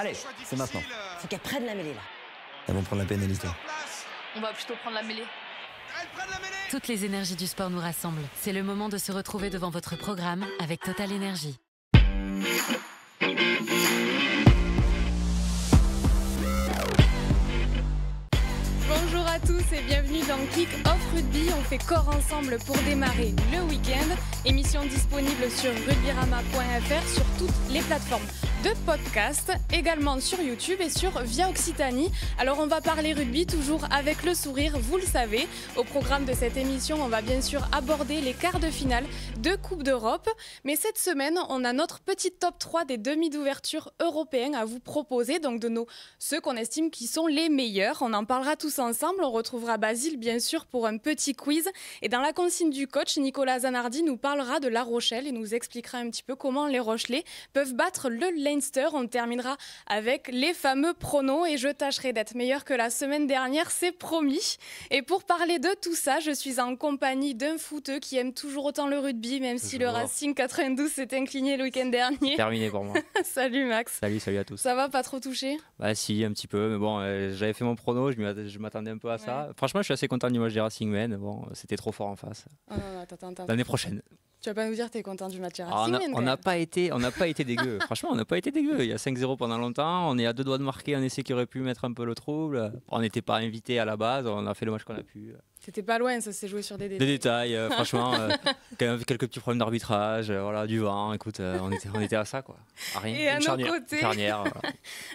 Allez, c'est maintenant. Faut qu'elle prenne la mêlée là. Elles vont prendre la pénalité. On va plutôt prendre la mêlée. Toutes les énergies du sport nous rassemblent. C'est le moment de se retrouver devant votre programme avec Total Énergie. Bonjour à tous et bienvenue dans Kick Off Rugby. On fait corps ensemble pour démarrer le week-end. Émission disponible sur rugbyrama.fr sur toutes les plateformes de podcast, également sur YouTube et sur Via Occitanie. Alors on va parler rugby toujours avec le sourire, vous le savez. Au programme de cette émission, on va bien sûr aborder les quarts de finale de Coupe d'Europe. Mais cette semaine, on a notre petit top 3 des demi d'ouverture européens à vous proposer, donc de nos ceux qu'on estime qui sont les meilleurs. On en parlera tous ensemble. On retrouvera Basile bien sûr pour un petit quiz. Et dans la consigne du coach, Nicolas Zanardi nous parlera de La Rochelle et nous expliquera un petit peu comment les Rochelais peuvent battre le on terminera avec les fameux pronos et je tâcherai d'être meilleur que la semaine dernière, c'est promis. Et pour parler de tout ça, je suis en compagnie d'un footeux qui aime toujours autant le rugby, même si le Racing 92 s'est incliné le week-end dernier. Terminé pour moi. salut Max. Salut, salut à tous. Ça va, pas trop touché Bah si, un petit peu, mais bon, euh, j'avais fait mon prono, je m'attendais un peu à ça. Franchement, je suis assez content du match des Racing Men, bon, c'était trop fort en face. Ah, L'année prochaine. Tu vas pas nous dire t'es content du match ah, On n'a pas été, on n'a pas été dégueu. Franchement, on n'a pas été dégueu. Il y a 5-0 pendant longtemps. On est à deux doigts de marquer un essai qui aurait pu mettre un peu le trouble. On n'était pas invité à la base. On a fait le match qu'on a pu. C'était pas loin, ça s'est joué sur des détails. Des détails, euh, franchement, euh, quelques petits problèmes d'arbitrage, euh, voilà, du vent, écoute, on était, on, était, à ça, quoi. À rien, Et à nos, côtés,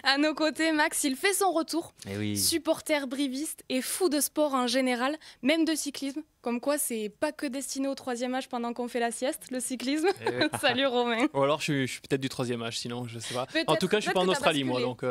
à nos côtés, Max, il fait son retour. Eh Supporter briviste et fou de sport en général, même de cyclisme. Comme quoi, c'est pas que destiné au troisième âge pendant qu'on fait la sieste, le cyclisme. Eh Salut Romain. Ou alors, je suis, peut-être du troisième âge, sinon, je sais pas. En tout cas, je suis pas en Australie, moi, donc.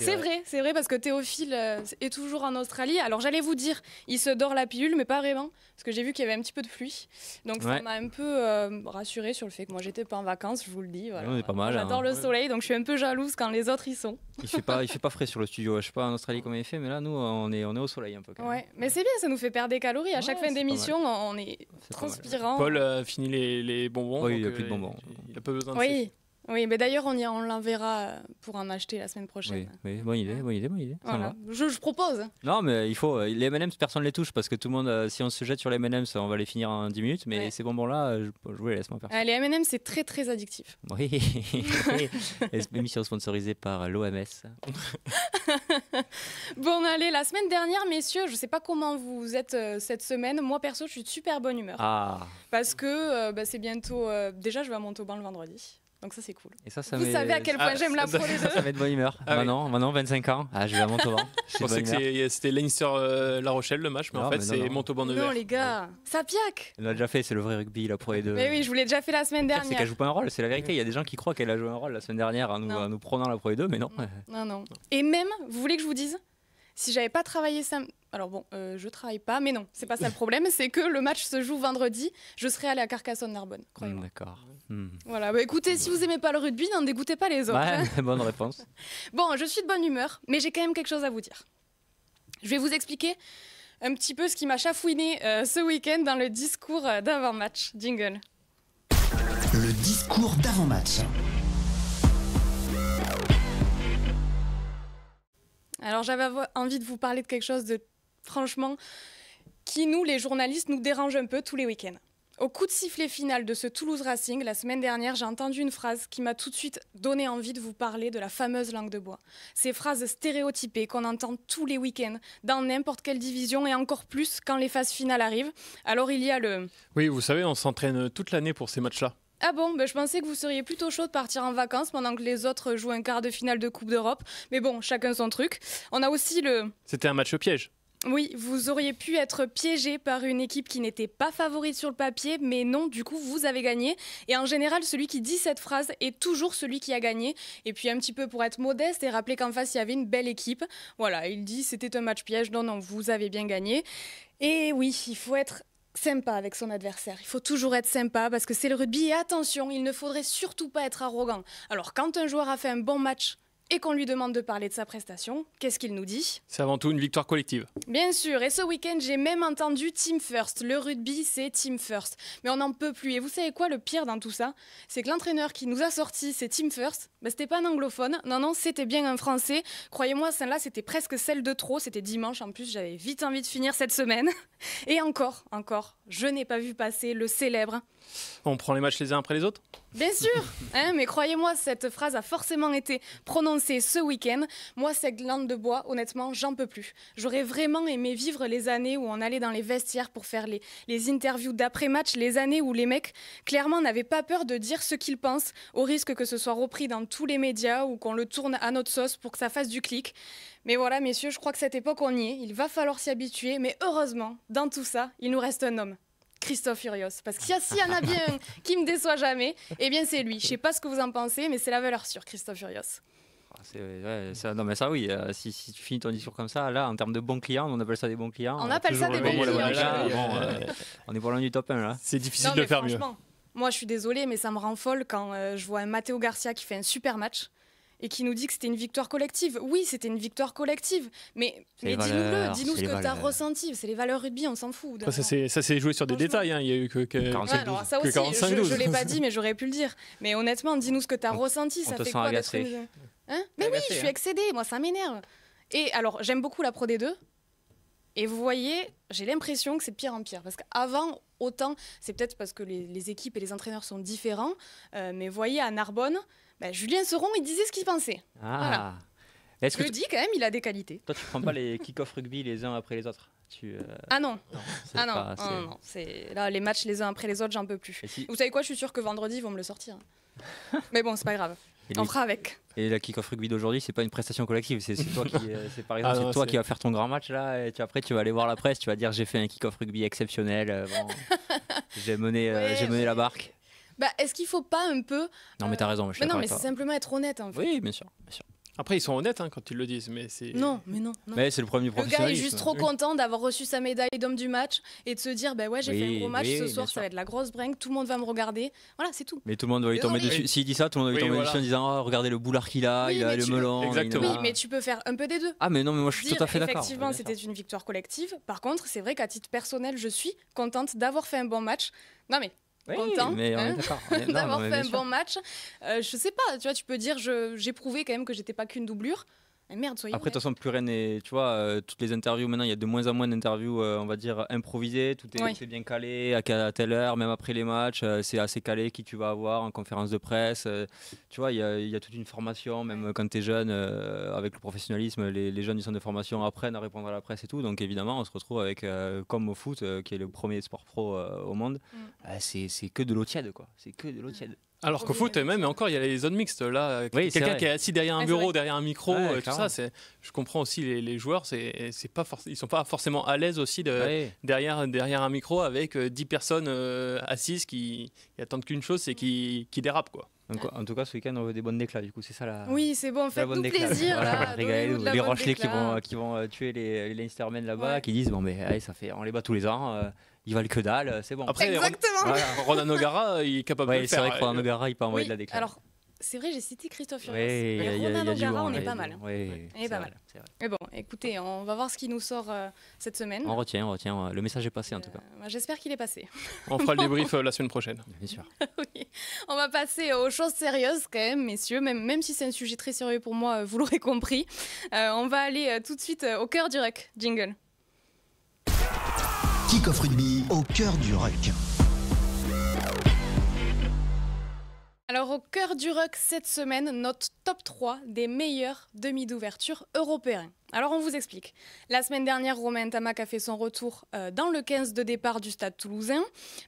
C'est vrai, c'est vrai, parce que Théophile euh, est toujours en Australie. Alors j'allais vous dire, il se dort la pilule, mais pas vraiment, parce que j'ai vu qu'il y avait un petit peu de pluie. Donc ça m'a un peu euh, rassuré sur le fait que moi j'étais pas en vacances, je vous le dis. On est pas mal. J'adore hein. le soleil, donc je suis un peu jalouse quand les autres y sont. Il fait pas, il fait pas frais sur le studio. Je sais pas en Australie comment il fait, mais là nous euh, on est, on est au soleil un peu. mais c'est bien, ça nous fait perdre des calories. À chaque fin d'émission, on est, transpirant. Paul a fini les, bonbons. Oui, donc, il a plus de bonbons. Il, pas besoin. De oui. Oui, mais d'ailleurs, on, y euh, pour en acheter la semaine prochaine. Oui, bonne idée, bonne idée, bonne idée. Voilà. Je, propose. Non, mais il faut. Euh, les MM's, personne ne les touche parce que tout le monde, euh, si on se jette sur les MM's, on va les finir en 10 minutes. Mais ces bonbons-là, je, je vous les laisse moi faire. les MM's, c'est très, très addictif. Oui. Émission sponsorisée par l'OMS. bon, allez, la semaine dernière, messieurs, je ne sais pas comment vous êtes cette semaine. Moi, perso, je suis de super bonne humeur. Ah. Parce que bah, c'est bientôt. déjà, je vais à Montauban le vendredi. Donc ça, c'est cool. Vous savez à quel point ah, j'aime la pro les 2 Ça va être bonne humeur. Ah maintenant, maintenant, 25 ans. Ah, je vais à Montauban. Je pensais que c'était Leinster euh, La Rochelle le match, mais en fait, c'est Montauban Nevers. Non, les gars, ça piaque. On l'a déjà fait, c'est le vrai rugby, la pro les 2 Mais oui, je vous l'ai déjà fait la semaine dernière. C'est qu'elle joue pas un rôle, c'est la vérité. Il y a des gens qui croient qu'elle a joué un rôle la semaine dernière en nous, prenant la pro les 2 mais non. Non, non. Et même, vous voulez que je vous dise si j'avais pas travaillé ça. Alors bon, euh, je travaille pas, mais non, c'est pas ça le problème, c'est que le match se joue vendredi, je serai allée à Carcassonne-Narbonne, hmm, croyez D'accord. Hmm. Voilà, bah, écoutez, si vous aimez pas le rugby, n'en dégoûtez pas les autres. Hein. bonne réponse. bon, je suis de bonne humeur, mais j'ai quand même quelque chose à vous dire. Je vais vous expliquer un petit peu ce qui m'a chafouiné euh, ce week-end dans le discours euh, d'avant-match. Jingle. Le discours d'avant-match. Alors j'avais envie de vous parler de quelque chose de franchement qui, nous, les journalistes, nous dérange un peu tous les week-ends. Au coup de sifflet final de ce Toulouse Racing, la semaine dernière, j'ai entendu une phrase qui m'a tout de suite donné envie de vous parler de la fameuse langue de bois. Ces phrases stéréotypées qu'on entend tous les week-ends, dans n'importe quelle division et encore plus quand les phases finales arrivent. Alors il y a le... Oui, vous savez, on s'entraîne toute l'année pour ces matchs-là. Ah bon, ben je pensais que vous seriez plutôt chaud de partir en vacances pendant que les autres jouent un quart de finale de Coupe d'Europe. Mais bon, chacun son truc. On a aussi le... C'était un match piège. Oui, vous auriez pu être piégé par une équipe qui n'était pas favorite sur le papier, mais non, du coup, vous avez gagné. Et en général, celui qui dit cette phrase est toujours celui qui a gagné. Et puis, un petit peu pour être modeste et rappeler qu'en face, il y avait une belle équipe. Voilà, il dit c'était un match piège. Non, non, vous avez bien gagné. Et oui, il faut être sympa avec son adversaire. Il faut toujours être sympa parce que c'est le rugby. Et attention, il ne faudrait surtout pas être arrogant. Alors quand un joueur a fait un bon match, et qu'on lui demande de parler de sa prestation, qu'est-ce qu'il nous dit C'est avant tout une victoire collective. Bien sûr, et ce week-end j'ai même entendu Team First. Le rugby c'est Team First. Mais on n'en peut plus. Et vous savez quoi le pire dans tout ça C'est que l'entraîneur qui nous a sorti c'est Team First, mais c'était pas un anglophone, non non c'était bien un français. Croyez-moi, celle-là c'était presque celle de trop, c'était dimanche en plus, j'avais vite envie de finir cette semaine. Et encore, encore, je n'ai pas vu passer le célèbre. On prend les matchs les uns après les autres Bien sûr, hein, mais croyez-moi, cette phrase a forcément été prononcée ce week-end. Moi, cette glande de bois, honnêtement, j'en peux plus. J'aurais vraiment aimé vivre les années où on allait dans les vestiaires pour faire les, les interviews d'après-match, les années où les mecs, clairement, n'avaient pas peur de dire ce qu'ils pensent, au risque que ce soit repris dans tous les médias ou qu'on le tourne à notre sauce pour que ça fasse du clic. Mais voilà, messieurs, je crois que cette époque, on y est. Il va falloir s'y habituer, mais heureusement, dans tout ça, il nous reste un homme. Christophe Furios. Parce qu'il y a s'il y en a bien qui me déçoit jamais, et eh bien c'est lui. Je sais pas ce que vous en pensez, mais c'est la valeur sûre, Christophe Furios. Ah, ça, non mais ça oui, euh, si, tu finis ton discours comme ça, là en termes de bons clients, on appelle ça des bons clients. On euh, appelle ça des bons clients. Euh, on est pas loin du top 1 là. C'est difficile de faire mieux. Moi je suis désolée mais ça me rend folle quand je vois un Matteo Garcia qui fait un super match et qui nous dit que c'était une victoire collective. Oui, c'était une victoire collective, mais, dis-nous-le, dis-nous ce que tu as ressenti. C'est les valeurs rugby, on s'en fout. Ça, ça s'est joué sur des détails, hein, il y a eu que, que... 45 12 alors, ça aussi, Je ne l'ai pas dit, mais j'aurais pu le dire. Mais honnêtement, dis-nous ce que tu as ressenti. ça fait sent quoi agacé. Hein mais oui, je suis hein. excédée, moi ça m'énerve. Et alors, j'aime beaucoup la Pro D2. Et vous voyez, j'ai l'impression que c'est pire en pire. Parce qu'avant, autant, c'est peut-être parce que les, équipes et les entraîneurs sont différents, euh, Mais mais voyez à Narbonne, bah, Julien Seron, il disait ce qu'il pensait. Ah. Est-ce que Je tu... dis quand même, il a des qualités. Toi, tu prends pas les kick-off rugby les uns après les autres tu, euh, Ah non, ah non, non, c'est là les matchs les uns après les autres, j'en peux plus. Vous savez quoi, je suis sûr que vendredi ils vont me le sortir. Mais bon, c'est pas grave. On fera avec. Et la kick-off rugby d'aujourd'hui, c'est pas une prestation collective. C'est toi qui, euh, c'est par ah toi qui vas faire ton grand match là. Et tu, après, tu vas aller voir la presse, tu vas dire j'ai fait un kick-off rugby exceptionnel. Euh, j'ai mené, mené la barque. Bah, est-ce qu'il faut pas un peu. Non, mais euh, t'as raison. Je mais non, mais c'est simplement être honnête. En fait. Oui, bien sûr, Après, ils sont honnêtes hein, quand ils le disent, mais c'est. Non, mais non. Mais c'est le premier Le gars est juste trop content d'avoir reçu sa médaille d'homme du match et de se dire ben ouais, j'ai fait un gros match ce soir, ça va être la grosse brinque, tout le monde va me regarder. Voilà, c'est tout. Mais tout le monde va lui tomber dessus. S'il dit ça, tout le monde va lui tomber dessus en disant oh, regardez le boulard qu'il a, il a le melon. Exactement. Oui, mais tu peux faire un peu des deux. Ah, mais non, mais moi je suis tout à fait d'accord. Effectivement, c'était une victoire collective. Par contre, c'est vrai qu'à titre personnel, je suis contente d'avoir fait un bon match. Non, mais content d'avoir fait un bon match. Euh, je sais pas, tu vois, tu peux dire, prouvé quand même que j'étais pas qu'une doublure. Après, de toute façon, plus rien Tu vois, euh, toutes les interviews, maintenant, il y a de moins en moins d'interviews, euh, on va dire, improvisées. Tout est, bien calé, à, telle heure, même après les matchs, euh, c'est assez calé qui tu vas avoir en conférence de presse. tu vois, il y a, toute une formation, même quand tu es jeune, avec le professionnalisme, les, jeunes du centre de formation apprennent à répondre à la presse et tout. Donc, évidemment, on se retrouve avec, comme au foot, qui est le premier sport pro au monde, mm. c'est que de l'eau tiède, quoi. C'est que de l'eau mm. tiède. Alors qu'au foot, même encore, il y a les zones mixtes. Là, quelqu'un qui est assis derrière un ah, bureau, derrière un micro, euh, tout ça, je comprends aussi les, joueurs, c'est, c'est pas ils sont pas forcément à l'aise aussi de, derrière, derrière un micro avec 10 euh, personnes euh, assises qui, attendent qu'une chose, c'est qui, qui dérapent. Quoi. Donc, en tout cas, ce week-end, on veut des bonnes déclats. Du coup, c'est ça la. Oui, c'est bon, fait, nous plaisir. les Rochelais qui vont, qui vont tuer les, Leinstermen là-bas, qui disent bon, mais ça fait, on les bat tous les ans il va le que dalle, euh, c'est bon. Après, Exactement. Ronan Nogara, euh, il est capable de le faire. C'est vrai que Ronan Nogara, il peut envoyer de la déclaration. Alors, c'est vrai, j'ai cité Christophe Furios. Ronan Nogara, on est pas mal. on hein. pas mal. Mais bon, écoutez, on va voir ce qui nous sort euh, cette semaine. On retient, on retient. Le message est passé en tout cas. Bah, j'espère qu'il est passé. On fera le débrief la semaine prochaine. Bien sûr. On va passer aux choses sérieuses quand même, messieurs. Même, même si c'est un sujet très sérieux pour moi, vous l'aurez compris. on va aller tout de suite au cœur du rec. Jingle. Kick off rugby au cœur du rock. Alors au cœur du rock cette semaine, notre top 3 des meilleurs demi d'ouverture européens. Alors on vous explique. La semaine dernière, Romain Tamac a fait son retour euh, dans le 15 de départ du stade toulousain.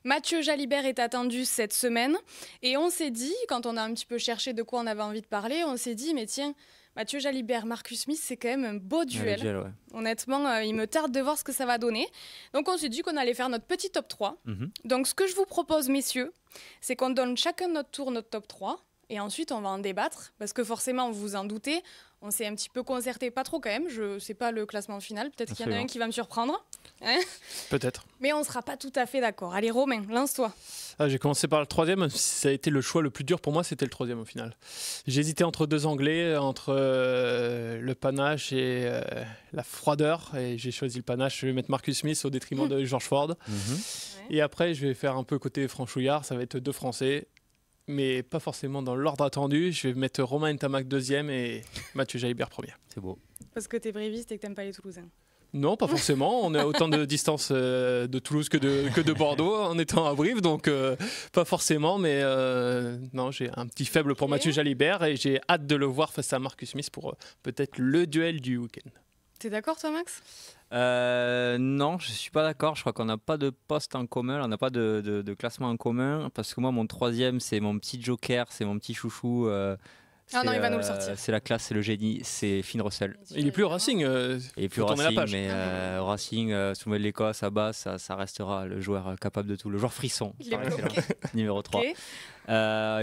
Mathieu Jalibert est attendu cette semaine. Et on s'est dit, quand on a un petit peu cherché de quoi on avait envie de parler, on s'est dit, mais tiens, Mathieu Jalibert, Marcus Smith, c'est quand même un beau duel. Honnêtement, euh, il me tarde de voir ce que ça va donner. Donc on s'est dit qu'on allait faire notre petit top 3. Mhm. Donc ce que je vous propose, messieurs, c'est qu'on donne chacun notre tour notre top 3. Et ensuite, on va en débattre, parce que forcément, vous vous en doutez, on s'est un petit peu concerté, pas trop quand même, je sais pas le classement final, peut-être qu'il y en a un qui va me surprendre. Hein. peut-être. Mais on sera pas tout à fait d'accord. Allez Romain, lance-toi. Ah, j'ai commencé par le troisième, ça a été le choix le plus dur pour moi, c'était le troisième au final. J'hésitais entre deux anglais, entre euh, le panache et euh, la froideur, et j'ai choisi le panache, je vais mettre Marcus Smith au détriment de George Ford. Mhm. Et après, je vais faire un peu côté franchouillard, ça va être deux français, mais pas forcément dans l'ordre attendu. Je vais mettre Romain Ntamak deuxième et Mathieu Jalibert premier. C'est beau. Parce que t'es bréviste et que t'aimes pas les Toulousains. Non, pas forcément. On à autant de distance euh, de Toulouse que de, que de Bordeaux en étant à Brive, donc euh, pas forcément. Mais euh, non, j'ai un petit faible pour Mathieu Jalibert et j'ai hâte de le voir face à Marcus Smith pour peut-être le duel du week-end. T'es d'accord, toi, Max euh, non, je suis pas d'accord. Je crois qu'on n'a pas de poste en commun, on n'a pas de, classement en commun. Parce que moi, mon troisième, c'est mon petit joker, c'est mon petit chouchou. Euh, ah non, il va nous le euh, sortir. C'est la classe, c'est le génie, c'est Finn Russell. Il est plus au Racing. Euh, il n'est plus ah, euh, au Racing, mais Racing, soumet de l'Écosse à bas, ça, restera le joueur capable de tout, le joueur frisson. numéro 3. et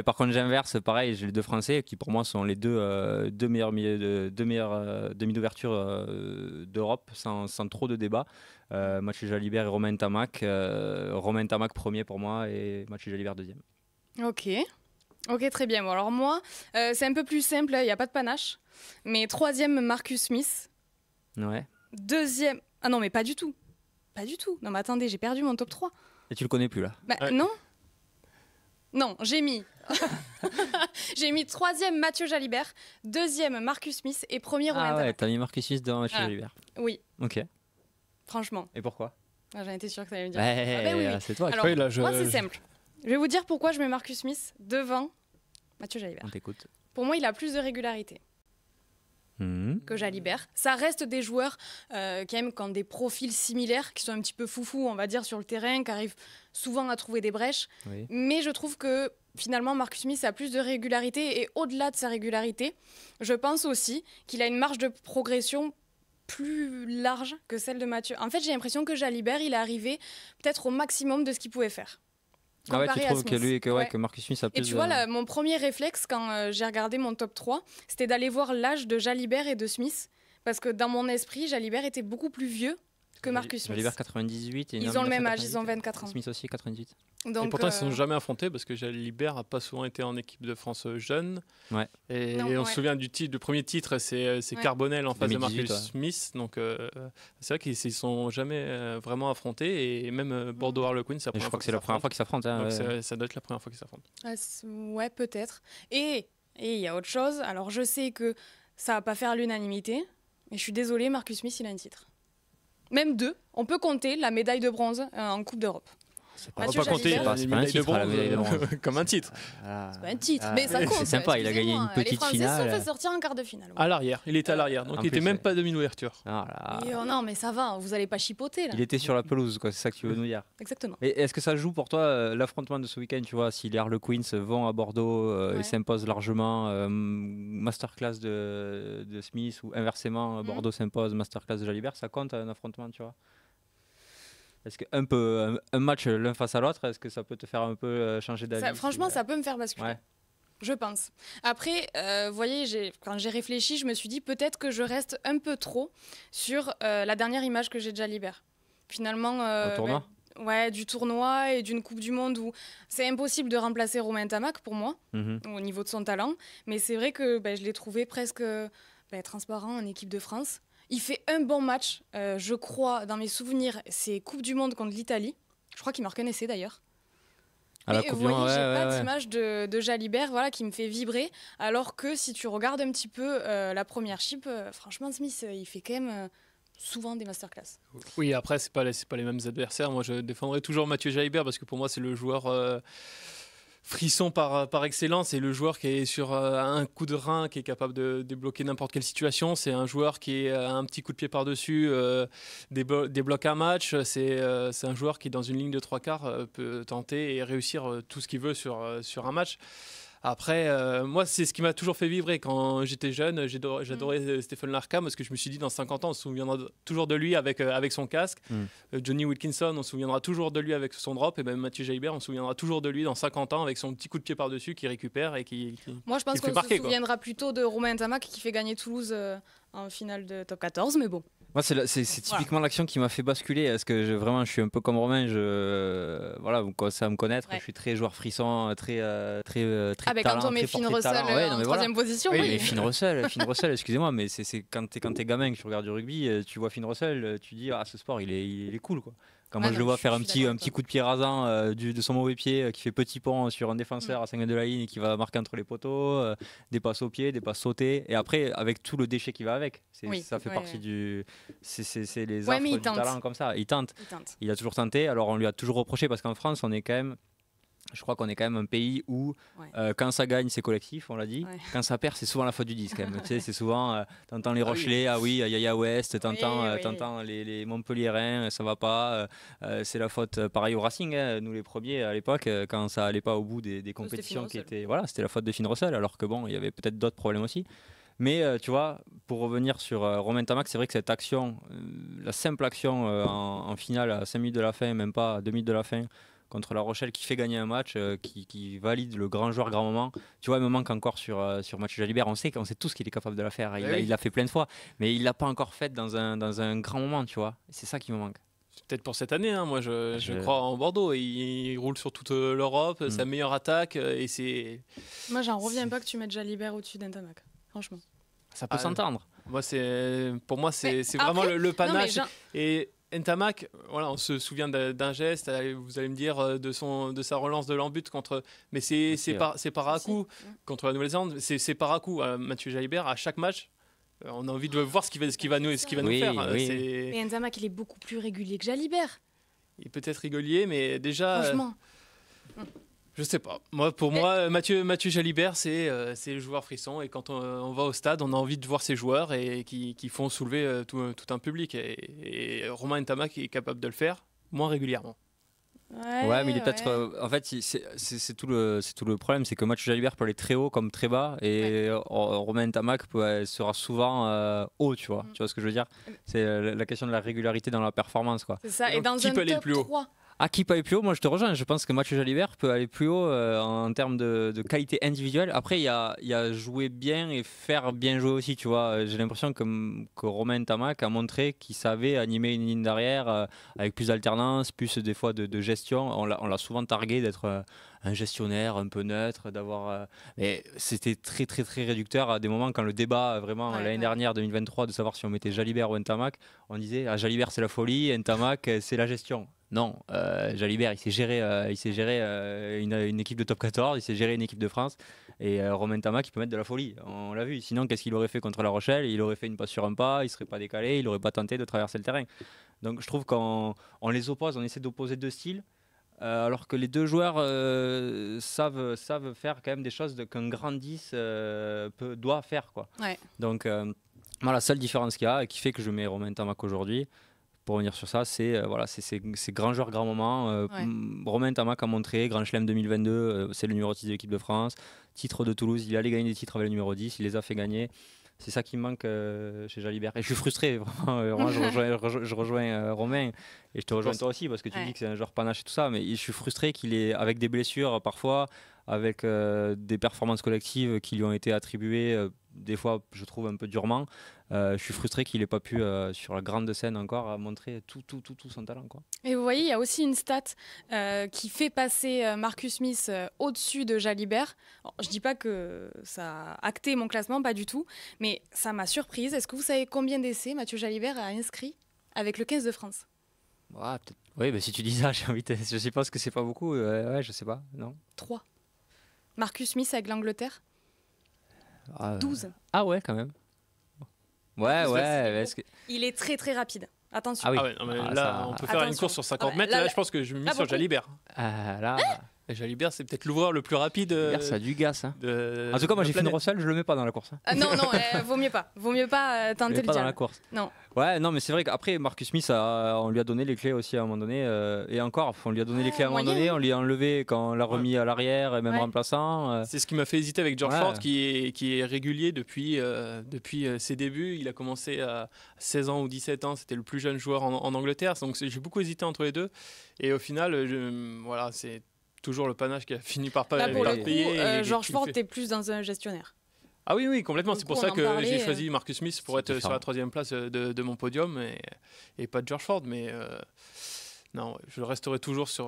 par contre, j'inverse, pareil, j'ai les deux Français qui pour moi sont les deux, deux meilleurs, deux meilleurs demi d'ouverture d'Europe, sans, trop de débat. Euh, Mathieu Jalibert et Romain Tamac. Romain Tamac premier pour moi et Mathieu Jalibert deuxième. Ok. Ok, très bien. Bon, alors moi, euh, c'est un peu plus simple, hein, il n'y a pas de panache. Mais troisième, Marcus Smith. Ouais. Deuxième. Ah non, mais pas du tout. Pas du tout. Non, mais attendez, j'ai perdu mon top 3. Et tu le connais plus là Bah non. Non, j'ai mis. j'ai mis troisième Mathieu Jalibert, deuxième Marcus Smith et premier Romain Ah ouais, t'as mis Marcus Smith devant Mathieu ah. Jalibert. Oui. Ok. Franchement. Et pourquoi ah, J'en étais sûre que ça me dire. Ouais, ah ben c'est toi. là, je... moi, c'est simple. Je vais vous dire pourquoi je mets Marcus Smith devant Mathieu Jalibert. Pour moi, il a plus de régularité hmm. que Jalibert. Ça reste des joueurs euh, quand qui des profils similaires, qui sont un petit peu foufou, on va dire, sur le terrain, qui arrivent souvent à trouver des brèches. Mais je trouve que finalement, Marcus Smith a plus de régularité et au-delà de sa régularité, je pense aussi qu'il a une marge de progression plus large que celle de Mathieu. En fait, j'ai l'impression que Jalibert, il est arrivé peut-être au maximum de ce qu'il pouvait faire. Ah ouais, tu trouves que lui, que Marcus Smith a plus Et tu vois, mon premier réflexe quand euh, j'ai regardé mon top 3, c'était d'aller voir l'âge de Jalibert et de Smith. Parce que dans mon esprit, Jalibert était beaucoup plus vieux que Marcus Smith. 98 Ils ont le même âge, ils ont 24 ans. Smith aussi 98. Donc, et pourtant, ils ne se sont euh, jamais affrontés parce que Jalibert n'a pas souvent été en équipe de France jeune. Ouais. Et, on se souvient du titre, du premier titre, c'est euh, Carbonel en face de Marcus Smith. Donc euh, c'est vrai qu'ils ne se sont jamais vraiment affrontés et même Bordeaux Harlequin, c'est la, première fois, la première fois qu'ils s'affrontent. Hein, ça doit être la première fois qu'ils s'affrontent. Ah, ouais, peut-être. Et il y a autre chose. Alors je sais que ça va pas faire l'unanimité, mais je suis désolée, Marcus Smith, il a un titre même deux, on peut compter la médaille de bronze euh, en Coupe d'Europe. C'est pas, pas c'est un titre. Euh, comme un titre. c'est pas un titre, mais ça compte. C'est sympa, il a gagné une euh, petite finale. en quart de À ah, l'arrière, il était à l'arrière, donc il était même pas demi-ouverture. Ah euh, non, mais ça va, vous allez pas chipoter. Il était sur la pelouse, c'est ça que tu veux nous dire. Exactement. est-ce que ça joue pour toi l'affrontement de ce week-end Tu vois, si les Harlequins vont à Bordeaux et s'imposent largement, masterclass de, de Smith ou inversement, mhm. Bordeaux s'impose, masterclass de Jalibert, ça compte un affrontement, tu vois est-ce qu'un peu euh, un, match l'un face à l'autre, est-ce que ça peut te faire un peu euh, changer d'avis Franchement, ça peut me faire basculer. Je pense. Après, euh, voyez, quand j'ai réfléchi, je me suis dit peut-être que je reste un peu trop sur la dernière image que j'ai déjà libérée. Finalement, euh, Ouais, du tournoi et d'une Coupe du Monde où c'est impossible de remplacer Romain Tamac pour moi mhm. au niveau de son talent. Mais c'est vrai que ben, je l'ai trouvé presque ben, transparent en équipe de France. Il fait un bon match, euh, je crois, dans mes souvenirs, c'est Coupe du Monde contre l'Italie. Je crois qu'il me reconnaissait d'ailleurs. Et Mais vous voyez, j'ai pas d'image de, Jalibert voilà, qui me fait vibrer, alors que si tu regardes un petit peu euh, la première chip, euh, franchement, Smith, il fait quand même souvent des masterclass. Oui, après, c'est pas, pas les mêmes adversaires. Moi, je défendrai toujours Mathieu Jalibert parce que pour moi, c'est le joueur frisson par, euh, par excellence c'est le joueur qui est sur euh, un coup de rein, qui est capable de débloquer n'importe quelle situation. C'est un joueur qui est euh, un petit coup de pied par-dessus, débloque un match. C'est un joueur qui, dans une ligne de trois quarts, peut tenter et réussir tout ce qu'il veut sur, sur un match. Après, euh, moi, c'est ce qui m'a toujours fait vibrer. Quand j'étais jeune, j'adorais Stéphane mm. euh, Stephen Larkham parce que je me suis dit, dans 50 ans, on se souviendra toujours de lui avec, euh, avec son casque. Mm. Johnny Wilkinson, on se souviendra toujours de lui avec son drop. Et même Mathieu Jaibert, on se souviendra toujours de lui dans 50 ans avec son petit coup de pied par-dessus qui récupère et qui. moi, je pense qu'on se souviendra plutôt de Romain Tamac qui fait gagner Toulouse en finale de top 14, mais bon c'est typiquement l'action qui m'a fait basculer. Parce que je, vraiment, je suis un peu comme Romain. Je, euh, voilà, vous commencez à me connaître. Je suis très joueur frisson, très. Euh, très, euh, très Avec ah, talent, quand on met Finn Russell en troisième position. Oui, mais Finn Russell, excusez-moi, mais c'est quand t'es gamin que tu regardes du rugby, tu vois Finn Russell, tu dis Ah, ce sport, il est, il est cool. quoi. Quand je le vois faire un petit, un petit coup de pied rasant euh, de son mauvais pied euh, qui fait petit pont sur un défenseur mm. à 5 de la ligne et qui va marquer entre les poteaux, euh, des passes au pied, des passes sautées. Et après, avec tout le déchet qui va avec, ça fait partie du. C'est les affres du talent comme ça. il tente. Il a toujours tenté. Alors on lui a toujours reproché parce qu'en France, on est quand même je crois qu'on est quand même un pays où, euh, quand ça gagne, c'est collectif, on l'a dit. Quand ça perd, c'est souvent la faute du disque. c'est souvent, euh, t'entends les ah Rochelais, ah oui, ah Yaya West, t'entends les, les Montpelliérains, ça va pas. Euh, c'est la faute, pareil au Racing, hein. nous les premiers à l'époque, quand ça allait pas au bout des, compétitions qui étaient. Voilà, c'était la faute de Finn Russell, alors que bon, il y avait peut-être d'autres problèmes aussi. Mais tu vois, pour revenir sur Romain Tamac, c'est vrai que cette action, la simple action en, en, finale à 5 minutes de la fin, même pas à 2 minutes de la fin, contre La Rochelle qui fait gagner un match, euh, qui, valide le grand joueur, grand moment. Tu vois, il me manque encore sur, euh, sur match Jalibert. On sait, on sait tous qu'il est capable de la faire. Eh il l'a fait plein de fois, mais il l'a pas encore fait dans un, dans un grand moment, tu vois. C'est ça qui me manque. Peut-être pour cette année, hein. moi je, crois en Bordeaux. Il, roule sur toute euh, l'Europe, mm. sa meilleure attaque, et c'est. Moi j'en reviens pas que tu mettes Jalibert au-dessus tamac franchement. Ça peut ah, s'entendre. Moi, c'est pour moi, c'est vraiment le, panache. et Ntamak, voilà, on se souvient d'un geste, vous allez me dire, euh, de, son, de sa relance de l'embute contre. Mais c'est par, par à coup, contre la Nouvelle-Zélande, c'est par à coup. Euh, Mathieu Jalibert, à chaque match, euh, on a envie de voir ce qu'il va, ce qui va, nous, ce va faire. Mais hein, Ntamak, il est beaucoup plus régulier que Jalibert. Il peut être rigolier, mais déjà. Franchement. Je sais pas. Moi, pour moi, Mathieu, Jalibert, euh, c'est le joueur frisson. Et quand on, va au stade, on a envie de voir ces joueurs et qui, qui font soulever euh, tout, un public. Et, Romain Ntamak est capable de le faire moins régulièrement. Ouais, ouais, mais il est peut-être. Euh, en fait, c'est tout le c'est tout le problème, c'est que Mathieu Jalibert peut aller très haut comme très bas, et Romain Tamac sera souvent haut, tu vois. Mm. Tu vois ce que je veux dire C'est la, question de la régularité dans la performance, quoi. C'est ça. Et, dans qui un peut aller top plus haut 3 à qui peut aller plus haut, moi je te rejoins. Je pense que Mathieu Jalibert peut aller plus haut euh, en termes de, qualité individuelle. Après, il y a, jouer bien et faire bien jouer aussi, tu vois. Euh, j'ai l'impression que, que, Romain Tamac a montré qu'il savait animer une ligne d'arrière euh, avec plus d'alternance, plus des fois de, gestion. On l'a souvent targué d'être un gestionnaire un peu neutre, d'avoir. mais c'était très, très, très réducteur à des moments quand le débat, vraiment, l'année dernière, 2023, de savoir si on mettait Jalibert ou Ntamak, on disait ah, Jalibert c'est la folie, Ntamak c'est la gestion. Non, euh, Jalibert, il s'est géré, euh, il s'est géré euh, une, équipe de top 14, il s'est géré une équipe de France. Et Romain Tamac qui peut mettre de la folie, on l'a vu. Sinon, qu'est-ce qu'il aurait fait contre La Rochelle Il aurait fait une passe sur un pas, il serait pas décalé, il n'aurait pas tenté de traverser le terrain. Donc je trouve qu'on les oppose, on essaie d'opposer deux styles, alors que les deux joueurs savent, savent faire quand même des choses qu'un grand 10 doit faire. Quoi. Donc moi, la seule différence qu'il y a, et qui fait que je mets Romain Tamac aujourd'hui, pour revenir sur ça, c'est euh, voilà, c'est grand joueur, grand moment. Euh, hum, Romain Tamac a montré, Grand Chelem 2022, euh, c'est le numéro 10 de l'équipe de France. Titre de Toulouse, il allait gagner des titres avec le numéro 10, il les a fait gagner. C'est ça qui me manque chez Jalibert. Et je suis frustré, je rejoins, Romain et je te rejoins toi aussi parce que tu dis que c'est un joueur panache et tout ça. Mais je suis frustré qu'il est avec des blessures parfois, avec euh, des performances collectives qui lui ont été attribuées euh, des fois, je trouve, un peu durement. Euh, je suis frustré qu'il n'ait pas pu, sur la grande scène encore, montrer tout, tout, tout, tout son talent. Quoi. Et vous voyez, il y a aussi une stat qui fait passer Marcus Smith au-dessus de Jalibert. je ne dis pas que ça a acté mon classement, pas du tout, mais ça m'a surprise. Est-ce que vous savez combien d'essais Mathieu Jalibert a inscrit avec le 15 de France ah, Oui, mais si tu dis ça, j'ai envie de... je suppose que c'est pas beaucoup. ouais, je sais pas, non Trois. Marcus Smith avec l'Angleterre 12. Ah. ah ouais, quand même. Ouais, ouais. Il est très très rapide. Attention. Ah oui. Ah ah, là, on peut faire une course sur 50 bah, mètres. Là, je pense que je me mets sur Jalibert. là. Jalibert, c'est peut-être l'ouvreur le plus rapide. Euh, Jalibert, ça du gaz. Hein. en tout cas, moi, j'ai fait une Russell, je le mets pas dans la course. Hein. Ah, non, non, eh, vaut mieux pas. Vaut mieux pas euh, tenter le pas dans la course. Non. Ouais, non, mais c'est vrai qu'après, Marcus Smith, on lui a donné les clés aussi à un moment donné. Euh, et encore, on lui a donné les clés à un moment donné, on lui a enlevé quand on l'a remis à l'arrière et même remplaçant. C'est ce qui m'a fait hésiter avec George Ford, qui est, qui est régulier depuis, depuis ses débuts. Il a commencé à 16 ans ou 17 ans, c'était le plus jeune joueur en, en Angleterre. Donc j'ai beaucoup hésité entre les deux. Et au final, voilà, c'est toujours le panache qui a fini par pas bah, payer. George Ford, es plus dans un gestionnaire. Ah oui, oui, complètement. C'est pour ça que j'ai choisi euh, Marcus Smith pour être sur la troisième place euh, de, mon podium et, pas de George Ford. Mais euh, non, je resterai toujours sur,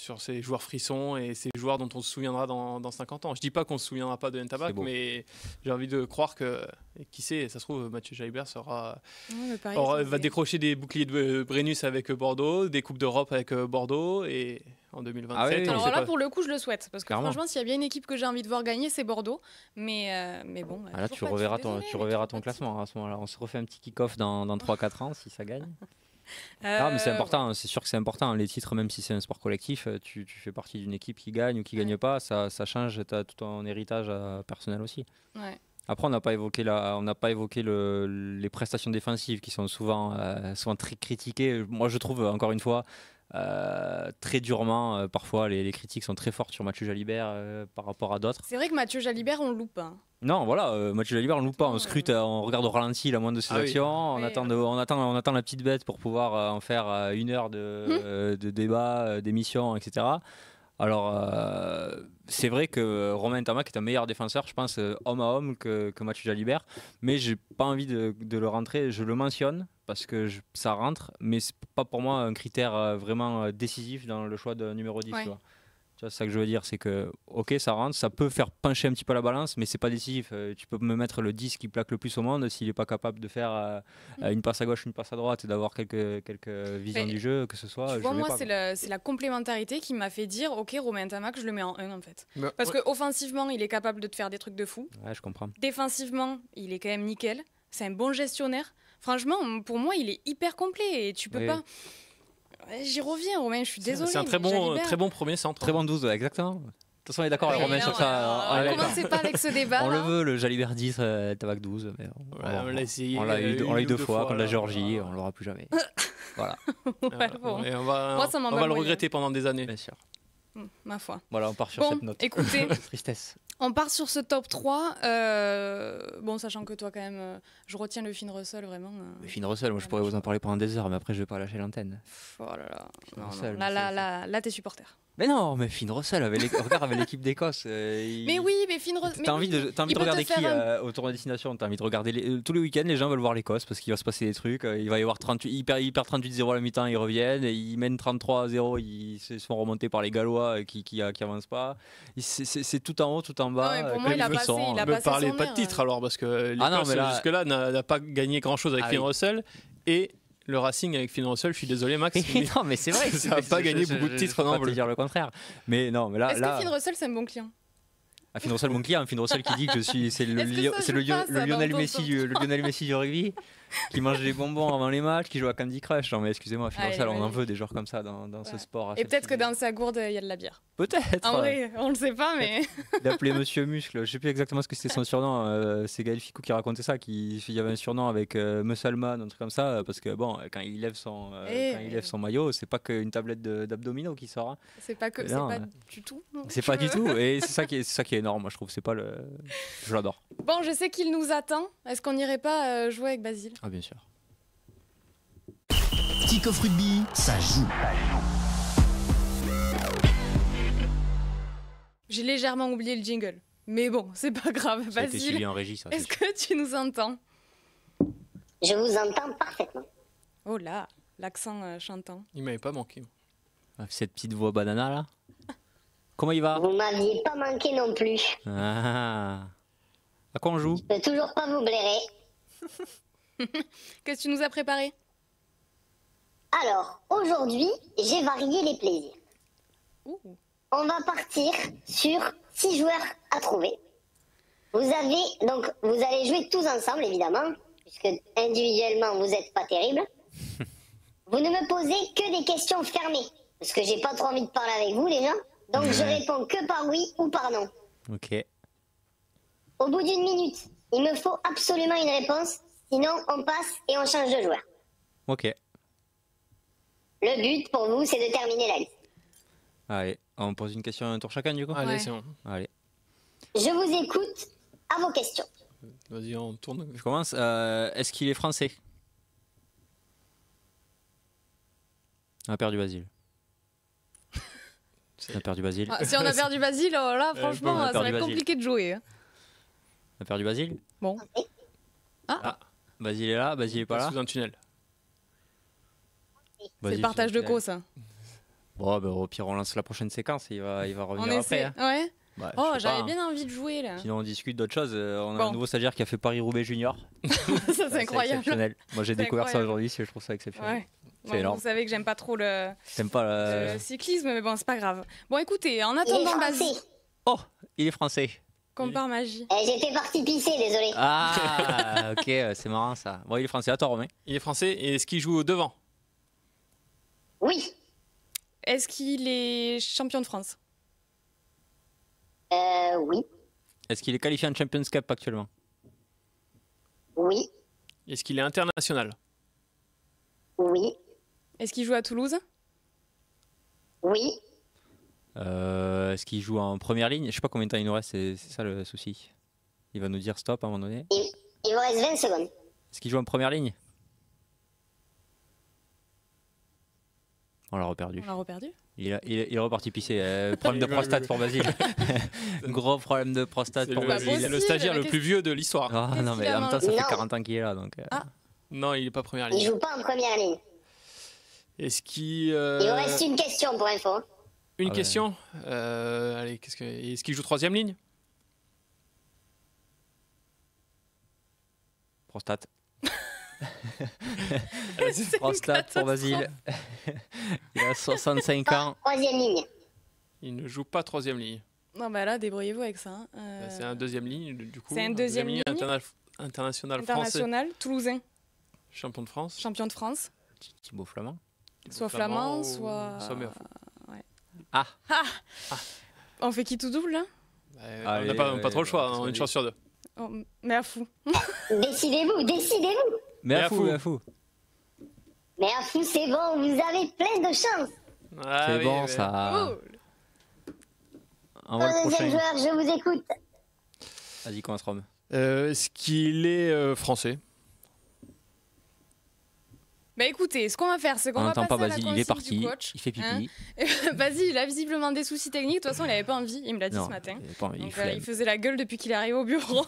sur ces joueurs frissons et ces joueurs dont on se souviendra dans, dans 50 ans. Je ne dis pas qu'on se souviendra pas de Ntabak, mais j'ai envie de croire que, qui sait, ça se trouve, Mathieu Jalibert sera, va décrocher des boucliers de euh, Brennus avec euh, Bordeaux, des Coupes d'Europe avec euh, Bordeaux et en 2027. Ah là, pour le coup, je le souhaite. Parce que franchement, s'il y a bien une équipe que j'ai envie de voir gagner, c'est Bordeaux. Mais, mais bon. Bah, ah là, tu reverras, ton, tu reverras ton classement. Hein, à ce moment-là, on se refait un petit kick-off dans, dans 3-4 ans si ça gagne. Ah, mais c'est euh, important, c'est sûr que c'est important. Les titres, même si c'est un sport collectif, euh, tu, fais partie d'une équipe qui gagne ou qui gagne pas, ça, change, tu as tout ton héritage euh, personnel aussi. Après, on n'a pas évoqué, la, on pas évoqué les prestations défensives qui sont souvent, très critiquées. Moi, je trouve, encore une fois, très durement. parfois, les, critiques sont très fortes sur Mathieu Jalibert par rapport à d'autres. C'est vrai que Mathieu Jalibert, on le loupe. Hein. Non, voilà, Mathieu Jalibert on ne loupe pas, on scrute, euh, on regarde au ralenti la moindre de ses ah actions, on, attend on, attend on, attend, la petite bête pour pouvoir euh, en faire euh, une heure de, hum. débat, d'émission, etc. Alors, c'est vrai que Romain Tamac est un meilleur défenseur, je pense, homme à homme que, que Mathieu Jalibert, mais j'ai pas envie de, le rentrer, je le mentionne parce que ça rentre, mais c'est pas pour moi un critère vraiment décisif dans le choix de numéro 10. Tu vois, c'est ça que je veux dire, c'est que, ok, ça rentre, ça peut faire pencher un petit peu la balance, mais c'est pas décisif. Euh, tu peux me mettre le 10 qui plaque le plus au monde s'il n'est pas capable de faire euh, mm. euh, une passe à gauche, une passe à droite et d'avoir quelques, quelques visions du jeu, que ce soit. Tu vois, moi, c'est la, complémentarité qui m'a fait dire, ok, Romain Tamac, je le mets en 1 en fait. Parce que offensivement, il est capable de te faire des trucs de fou. Ouais, je comprends. Défensivement, il est quand même nickel. C'est un bon gestionnaire. Franchement, pour moi, il est hyper complet et tu peux pas. J'y reviens, Romain, je suis désolé. C'est un très bon, très bon premier centre. Très bon 12, exactement. De toute façon, on est d'accord, Romain, sur ça. On ne commencez pas avec ce débat. On le hein. veut, le Jalibert 10, euh, Tabac 12. on l'a essayé. On l'a euh, eu, deux fois, contre la Géorgie, on ne l'aura plus jamais. voilà. On va le regretter pendant des années. Bien sûr. Hmm, ma foi. Voilà, on part sur cette note. Écoutez, tristesse. On part sur ce top 3. Euh, bon, sachant que toi, quand même, euh, je retiens le Finn Russell vraiment. Euh, le Finn moi, je pourrais vous en parler pendant des heures, mais après, je vais pas lâcher l'antenne. Oh là là. Là, là, là, là, t'es supporter. Mais non, mais Finn Russell avait regarde avec l'équipe d'Écosse. Euh, mais oui, mais Finn Russell. T'as envie de, envie de regarder qui autour euh, au de destination T'as envie de regarder euh, tous les week-ends, les gens veulent voir l'Écosse parce qu'il va se passer des trucs. Il va y avoir 38, hyper hyper 38-0 à la mi-temps, ils reviennent, ils mènent 33-0, ils se sont remontés par les Gallois qui, qui, avancent pas. C'est tout en haut, tout en bas. pour moi, il a passé, il a hein. passé. pas de titre hein. alors parce que ah l'Écosse jusque-là n'a pas gagné grand-chose avec ah Finn Russell et le Racing avec Financial, Russell, je suis désolé Max. Mais non, mais c'est vrai. ça n'a pas gagné beaucoup de titres, non Je peux dire le contraire. Mais non, mais là. Est-ce que Financial, Russell, c'est un bon client ah, Russell, mon client, Finn Russell qui dit que je suis, c'est le, le, Lionel Messi, le Lionel Messi du rugby. qui mange des bonbons avant les matchs, qui joue à Candy Crush. Non, mais excusez-moi, Financial, on en veut des joueurs comme ça dans, ce sport. Et peut-être que dans sa gourde, il y a de la bière. Peut-être. En vrai, on le sait pas, mais. D'appeler Monsieur Muscle. Je sais plus exactement ce que c'était son surnom. Euh, c'est Gaël Ficou qui racontait ça. Qui, il y avait un surnom avec euh, Musselman, un truc comme ça. Euh, parce que, bon, euh, quand il lève son, maillot ce eh. quand il lève son maillot, c'est pas qu'une tablette d'abdominaux qui sort. Hein. C'est pas, que, pas du tout. C'est pas du tout. Et c'est ça, qui est, ça qui est énorme, moi, je trouve. C'est pas le. Je l'adore. Bon, je sais qu'il nous attend. Est-ce qu'on n'irait pas jouer avec Basile ah, bien sûr. Kick-off rugby, ça joue. J'ai légèrement oublié le jingle. Mais bon, c'est pas grave. Vas-y, Est-ce que tu nous entends Je vous entends parfaitement. Oh là, l'accent euh, chantant. Il m'avait pas manqué. Ah, cette petite voix banana là. Comment il va Vous m'aviez pas manqué non plus. Ah. À quoi on joue Je toujours pas vous blairer. Qu'est-ce que tu nous as préparé Alors, aujourd'hui, j'ai varié les plaisirs. On va partir sur six joueurs à trouver. Vous avez donc vous allez jouer tous ensemble évidemment, puisque individuellement vous n'êtes pas terrible. vous ne me posez que des questions fermées, parce que j'ai pas trop envie de parler avec vous les gens. Donc je réponds que par oui ou par non. Ok. Au bout d'une minute, il me faut absolument une réponse Sinon, on passe et on change de joueur. Ok. Le but pour vous, c'est de terminer la liste. Allez, on pose une question un tour chacun du coup Allez, c'est bon. Allez. Je vous écoute à vos questions. Vas-y, on tourne. Je commence. Euh, est-ce qu'il est français On a perdu Basile. on a perdu Basile. Ah, si on a perdu Basile, oh là, euh, franchement, ça va être compliqué de jouer. On a perdu Basile Bon. ah. ah il est là, il est pas là. Sous un tunnel. C'est le partage de cause. Bon, bah, au pire, on lance la prochaine séquence et il va, il va revenir on après. Hein. Ouais. Bah, oh, j'avais bien hein. envie de jouer là. Sinon, on discute d'autres choses. Euh, on a un nouveau stagiaire qui a fait Paris-Roubaix Junior. ça, c'est ah, incroyable. Moi, j'ai découvert ça aujourd'hui, je trouve ça exceptionnel. Vous savez que j'aime pas trop euh, le... cyclisme, mais bon, c'est pas grave. Bon, écoutez, en attendant, Basile. Oh, il est français. J'ai magie. Eh, partie pissée pisser, désolé. Ah, ok, euh, c'est marrant ça. Bon, il est français, à toi Romain. Il est français, et est-ce qu'il joue au devant Oui. Est-ce qu'il est champion de France Euh, oui. Est-ce qu'il est qualifié en Champions Cup actuellement Oui. Est-ce qu'il est international Oui. Est-ce qu'il joue à Toulouse Oui. Euh, est-ce qu'il joue en première ligne Je sais pas combien de temps il nous reste, c'est ça le souci. Il va nous dire stop à un moment donné. Il, nous vous reste 20 secondes. Est-ce qu'il joue en première ligne On l'a reperdu. On l'a reperdu il, est, reparti pisser. Euh, problème de prostate pour Basile. Gros problème de prostate pour Basile. le stagiaire le plus vieux de l'histoire. Ah, non, mais en même temps, ça fait 40 ans qu'il est là. Donc, euh. ah. Non, il n'est pas en première ligne. Il joue pas en première ligne. Est-ce qu'il. Il vous reste une question pour info. Hein. Une ah, question. Euh, est-ce qu'il joue troisième ligne Prostate. prostate pour Basile. Il a 65 ans. Troisième ligne. Il ne joue pas troisième ligne. Non, bah là, débrouillez-vous avec ça. Hein. Euh, bah, c'est un deuxième ligne, du coup. C'est un deuxième, ligne. International, français. International toulousain. Champion de France. Champion de France. Thibaut Flamand. Soit Flamand, Soit ah. Ah. ah. On fait qui tout double hein bah, là On n'a pas, trop le choix, a hein, une chance sur deux. Oh, mais à fou. Ah. décidez-vous, décidez-vous. Mais à fou, mais à fou. Mais à fou, c'est bon, vous avez plein de chance. c'est bon ça. Cool. le prochain. joueur, je vous écoute. Vas-y, commence Rome. Euh, est-ce qu'il est, euh, français bah écoutez, ce qu'on va faire, c'est qu'on va passer pas, à la il est parti, il fait pipi. Hein. Vas-y, il a visiblement des soucis techniques. De toute façon, il n'avait pas envie. Il me l'a dit ce matin. Il, euh, il, faisait la gueule depuis qu'il est arrivé au bureau.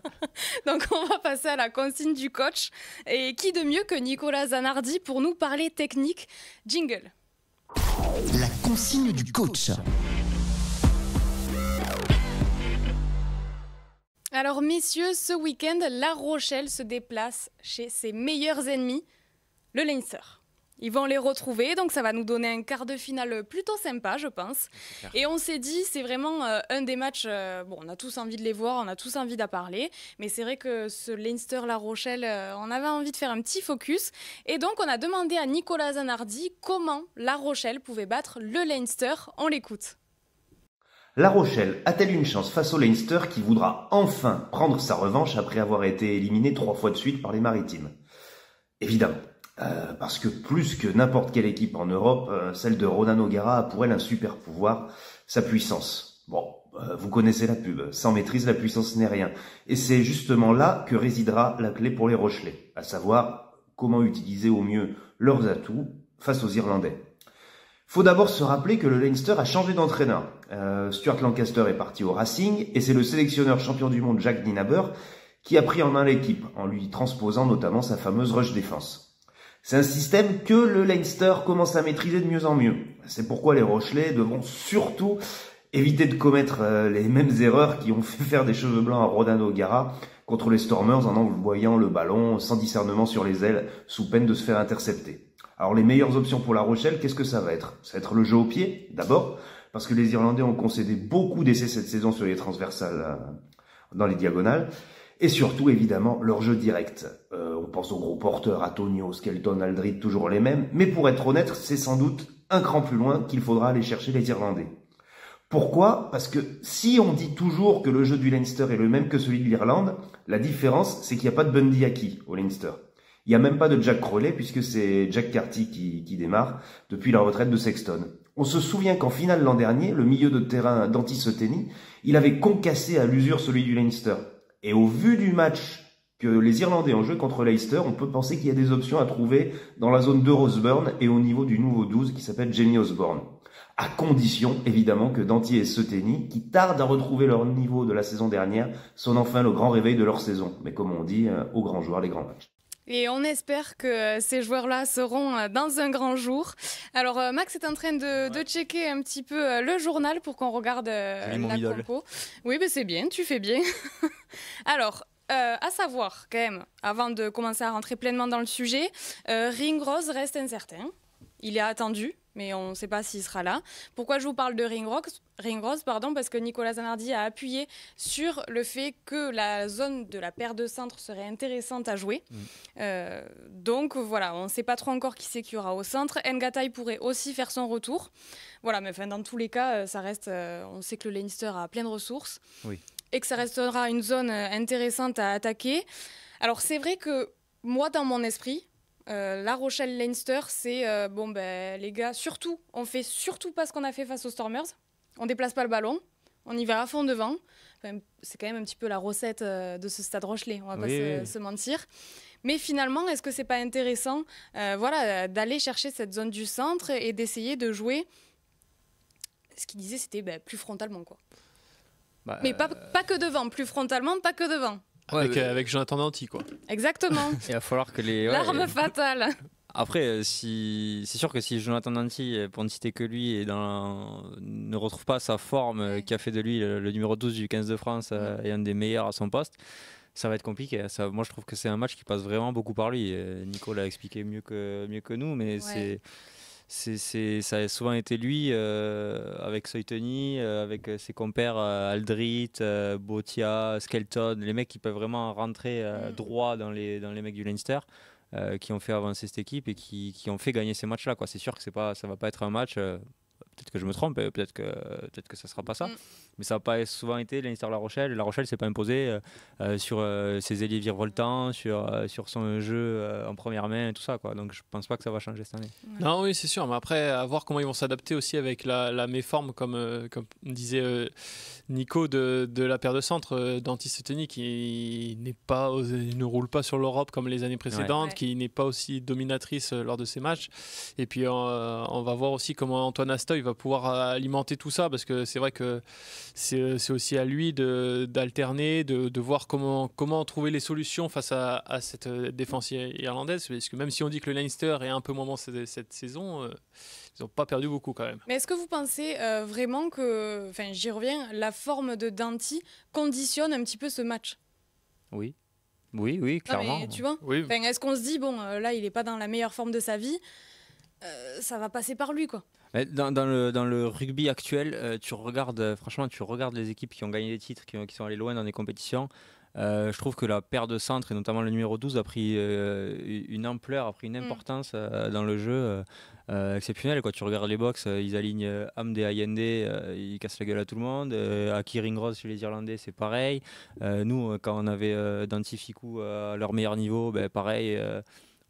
Donc on va passer à la consigne du coach. Et qui de mieux que Nicolas Zanardi pour nous parler technique Jingle. La consigne du coach. Alors messieurs, ce week-end, La Rochelle se déplace chez ses meilleurs ennemis, le Leinster. Ils vont les retrouver, donc ça va nous donner un quart de finale plutôt sympa, je pense. Et on s'est dit, c'est vraiment euh, un des matchs, euh, bon, on a tous envie de les voir, on a tous envie d'en parler, mais c'est vrai que ce Leinster-La Rochelle, euh, on avait envie de faire un petit focus. Et donc, on a demandé à Nicolas Zanardi comment La Rochelle pouvait battre le Leinster. On l'écoute. La Rochelle a-t-elle une chance face au Leinster qui voudra enfin prendre sa revanche après avoir été éliminé trois fois de suite par les Maritimes Évidemment. Euh, parce que plus que n'importe quelle équipe en Europe, euh, celle de Ronan O'Gara a pour elle un super pouvoir, sa puissance. Bon, euh, vous connaissez la pub, sans maîtrise la puissance n'est rien. Et c'est justement là que résidera la clé pour les Rochelais, à savoir comment utiliser au mieux leurs atouts face aux Irlandais. Faut d'abord se rappeler que le Leinster a changé d'entraîneur. Stuart Lancaster est parti au Racing et c'est le sélectionneur champion du monde Jack Dinaber qui a pris en main l'équipe en lui transposant notamment sa fameuse rush défense. C'est un système que le Leinster commence à maîtriser de mieux en mieux. C'est pourquoi les Rochelais devront surtout éviter de commettre euh, les mêmes erreurs qui ont fait faire des cheveux blancs à Rodin O'Gara contre les Stormers en envoyant le ballon sans discernement sur les ailes, sous peine de se faire intercepter. Alors les meilleures options pour La Rochelle, qu'est-ce que ça va être Ça va être le jeu au pied, d'abord, parce que les Irlandais ont concédé beaucoup d'essais cette saison sur les transversales euh, dans les diagonales et surtout évidemment leur jeu direct. Euh, on pense aux gros porteurs, Antonio, Skelton, aldridge toujours les mêmes, mais pour être honnête, c'est sans doute un cran plus loin qu'il faudra aller chercher les Irlandais. Pourquoi Parce que si on dit toujours que le jeu du Leinster est le même que celui de l'Irlande, la différence c'est qu'il n'y a pas de Bundy acquis au Leinster. Il n'y a même pas de Jack Crowley puisque c'est Jack Carty qui, démarre depuis la retraite de Sexton. On se souvient qu'en finale l'an dernier, le milieu de terrain d'Antisoteni, il avait concassé à l'usure celui du Leinster. Et au vu du match que les Irlandais ont joué contre Leicester, on peut penser qu'il y a des options à trouver dans la zone de Roseburn et au niveau du nouveau 12 qui s'appelle Jamie Osborne. À condition, évidemment, que Danty et Soteni, qui tardent à retrouver leur niveau de la saison dernière, sont enfin le grand réveil de leur saison. Mais comme on dit, euh, aux grands joueurs, les grands matchs. Et on espère que euh, ces joueurs-là seront euh, dans un grand jour. Alors Max est en train de, de checker un petit peu le journal pour qu'on regarde la compo. Oui, mais c'est bien, tu fais bien. Alors, euh, à savoir, quand même, avant de commencer à rentrer pleinement dans le sujet, euh, Ringrose reste incertain. Il est attendu, mais on ne sait pas s'il sera là. Pourquoi je vous parle de Ringrose, Ringrose pardon, Parce que Nicolas Zanardi a appuyé sur le fait que la zone de la paire de centre serait intéressante à jouer. Mm. Euh, donc voilà, on ne sait pas trop encore qui c'est qu'il y aura au centre. Ngatai pourrait aussi faire son retour. Voilà, mais enfin, dans tous les cas, euh, ça reste. on sait que le Leinster a plein de ressources. Oui et que ça restera une zone euh, intéressante à attaquer. Alors c'est vrai que moi, dans mon esprit, euh, la Rochelle-Leinster, c'est euh, bon, ben les gars, surtout, on fait surtout pas ce qu'on a fait face aux Stormers. On déplace pas le ballon, on y va à fond devant. c'est quand même un petit peu la recette de ce stade Rochelet, on va pas se, mentir. Mais finalement, est-ce que c'est pas intéressant voilà, d'aller chercher cette zone du centre et d'essayer de jouer ce qu'il disait, c'était ben, plus frontalement. quoi. Bah, mais pas, euh, pas que devant, plus frontalement, pas que devant. Ah, euh, avec, Jonathan Danti, quoi. Exactement. Il va falloir que les. L'arme fatale. Après, euh, si... c'est sûr que si Jonathan Danti, pour ne citer que lui, est ne retrouve pas sa forme qui a fait de lui le, numéro 12 du 15 de France et un des meilleurs à son poste, ça va être compliqué. Hein. Ça, moi, je trouve que c'est un match qui passe vraiment beaucoup par lui. Nico l'a expliqué mieux que, mieux que nous, mais c'est c'est, ça a souvent été lui euh, avec Soitoni, euh, avec euh, ses compères Aldrit, Botia, Skelton, les mecs qui peuvent vraiment rentrer mm. droit dans les, dans les mecs du Leinster. qui ont fait avancer cette équipe et qui, ont fait gagner ces matchs-là. Quoi. C'est sûr que c'est pas, ça ne va pas être un match Peut-être que je me trompe, peut-être que peut-être que ça sera pas ça, mm. mais ça n'a pas souvent été de La Rochelle. La Rochelle s'est pas imposée euh, euh, sur euh, ses ailiers virevoltants, sur sur son jeu en première main, et tout ça quoi. Donc je pense pas que ça va changer cette année. Non, oui, c'est sûr, mais après à voir comment ils vont s'adapter aussi avec la, la méforme comme comme disait Nico de, de, la paire de centre d'Antistoteni qui n'est pas il ne roule pas sur l'Europe comme les années précédentes, qui n'est pas aussi dominatrice lors de ses matchs. Et puis on va voir aussi comment Antoine Astoy il va pouvoir euh, alimenter tout ça parce que c'est vrai que c'est aussi à lui d'alterner, de, voir comment, comment trouver les solutions face à, cette euh, défense irlandaise. Parce que même si on dit que le Leinster est un peu moins cette, saison, euh, ils n'ont pas perdu beaucoup quand même. Mais est-ce que vous pensez vraiment que, enfin j'y reviens, la forme de Danti conditionne un petit peu ce match Oui. Oui, oui, clairement. tu vois Est-ce qu'on se dit, bon, là, il n'est pas dans la meilleure forme de sa vie, ça va passer par lui, quoi dans, le, rugby actuel, euh, tu regardes, euh, franchement, tu regardes les équipes qui ont gagné des titres, qui, sont allées loin dans des compétitions. Euh, je trouve que la paire de centres, et notamment le numéro 12, a pris une ampleur, a pris une mm. importance dans le jeu exceptionnelle. Quoi. Tu regardes les box, ils alignent Amde et Allende, ils cassent la gueule à tout le monde. Aki Ringrose chez les Irlandais, c'est pareil. nous, quand on avait d'Antifiku à leur meilleur niveau, ben, pareil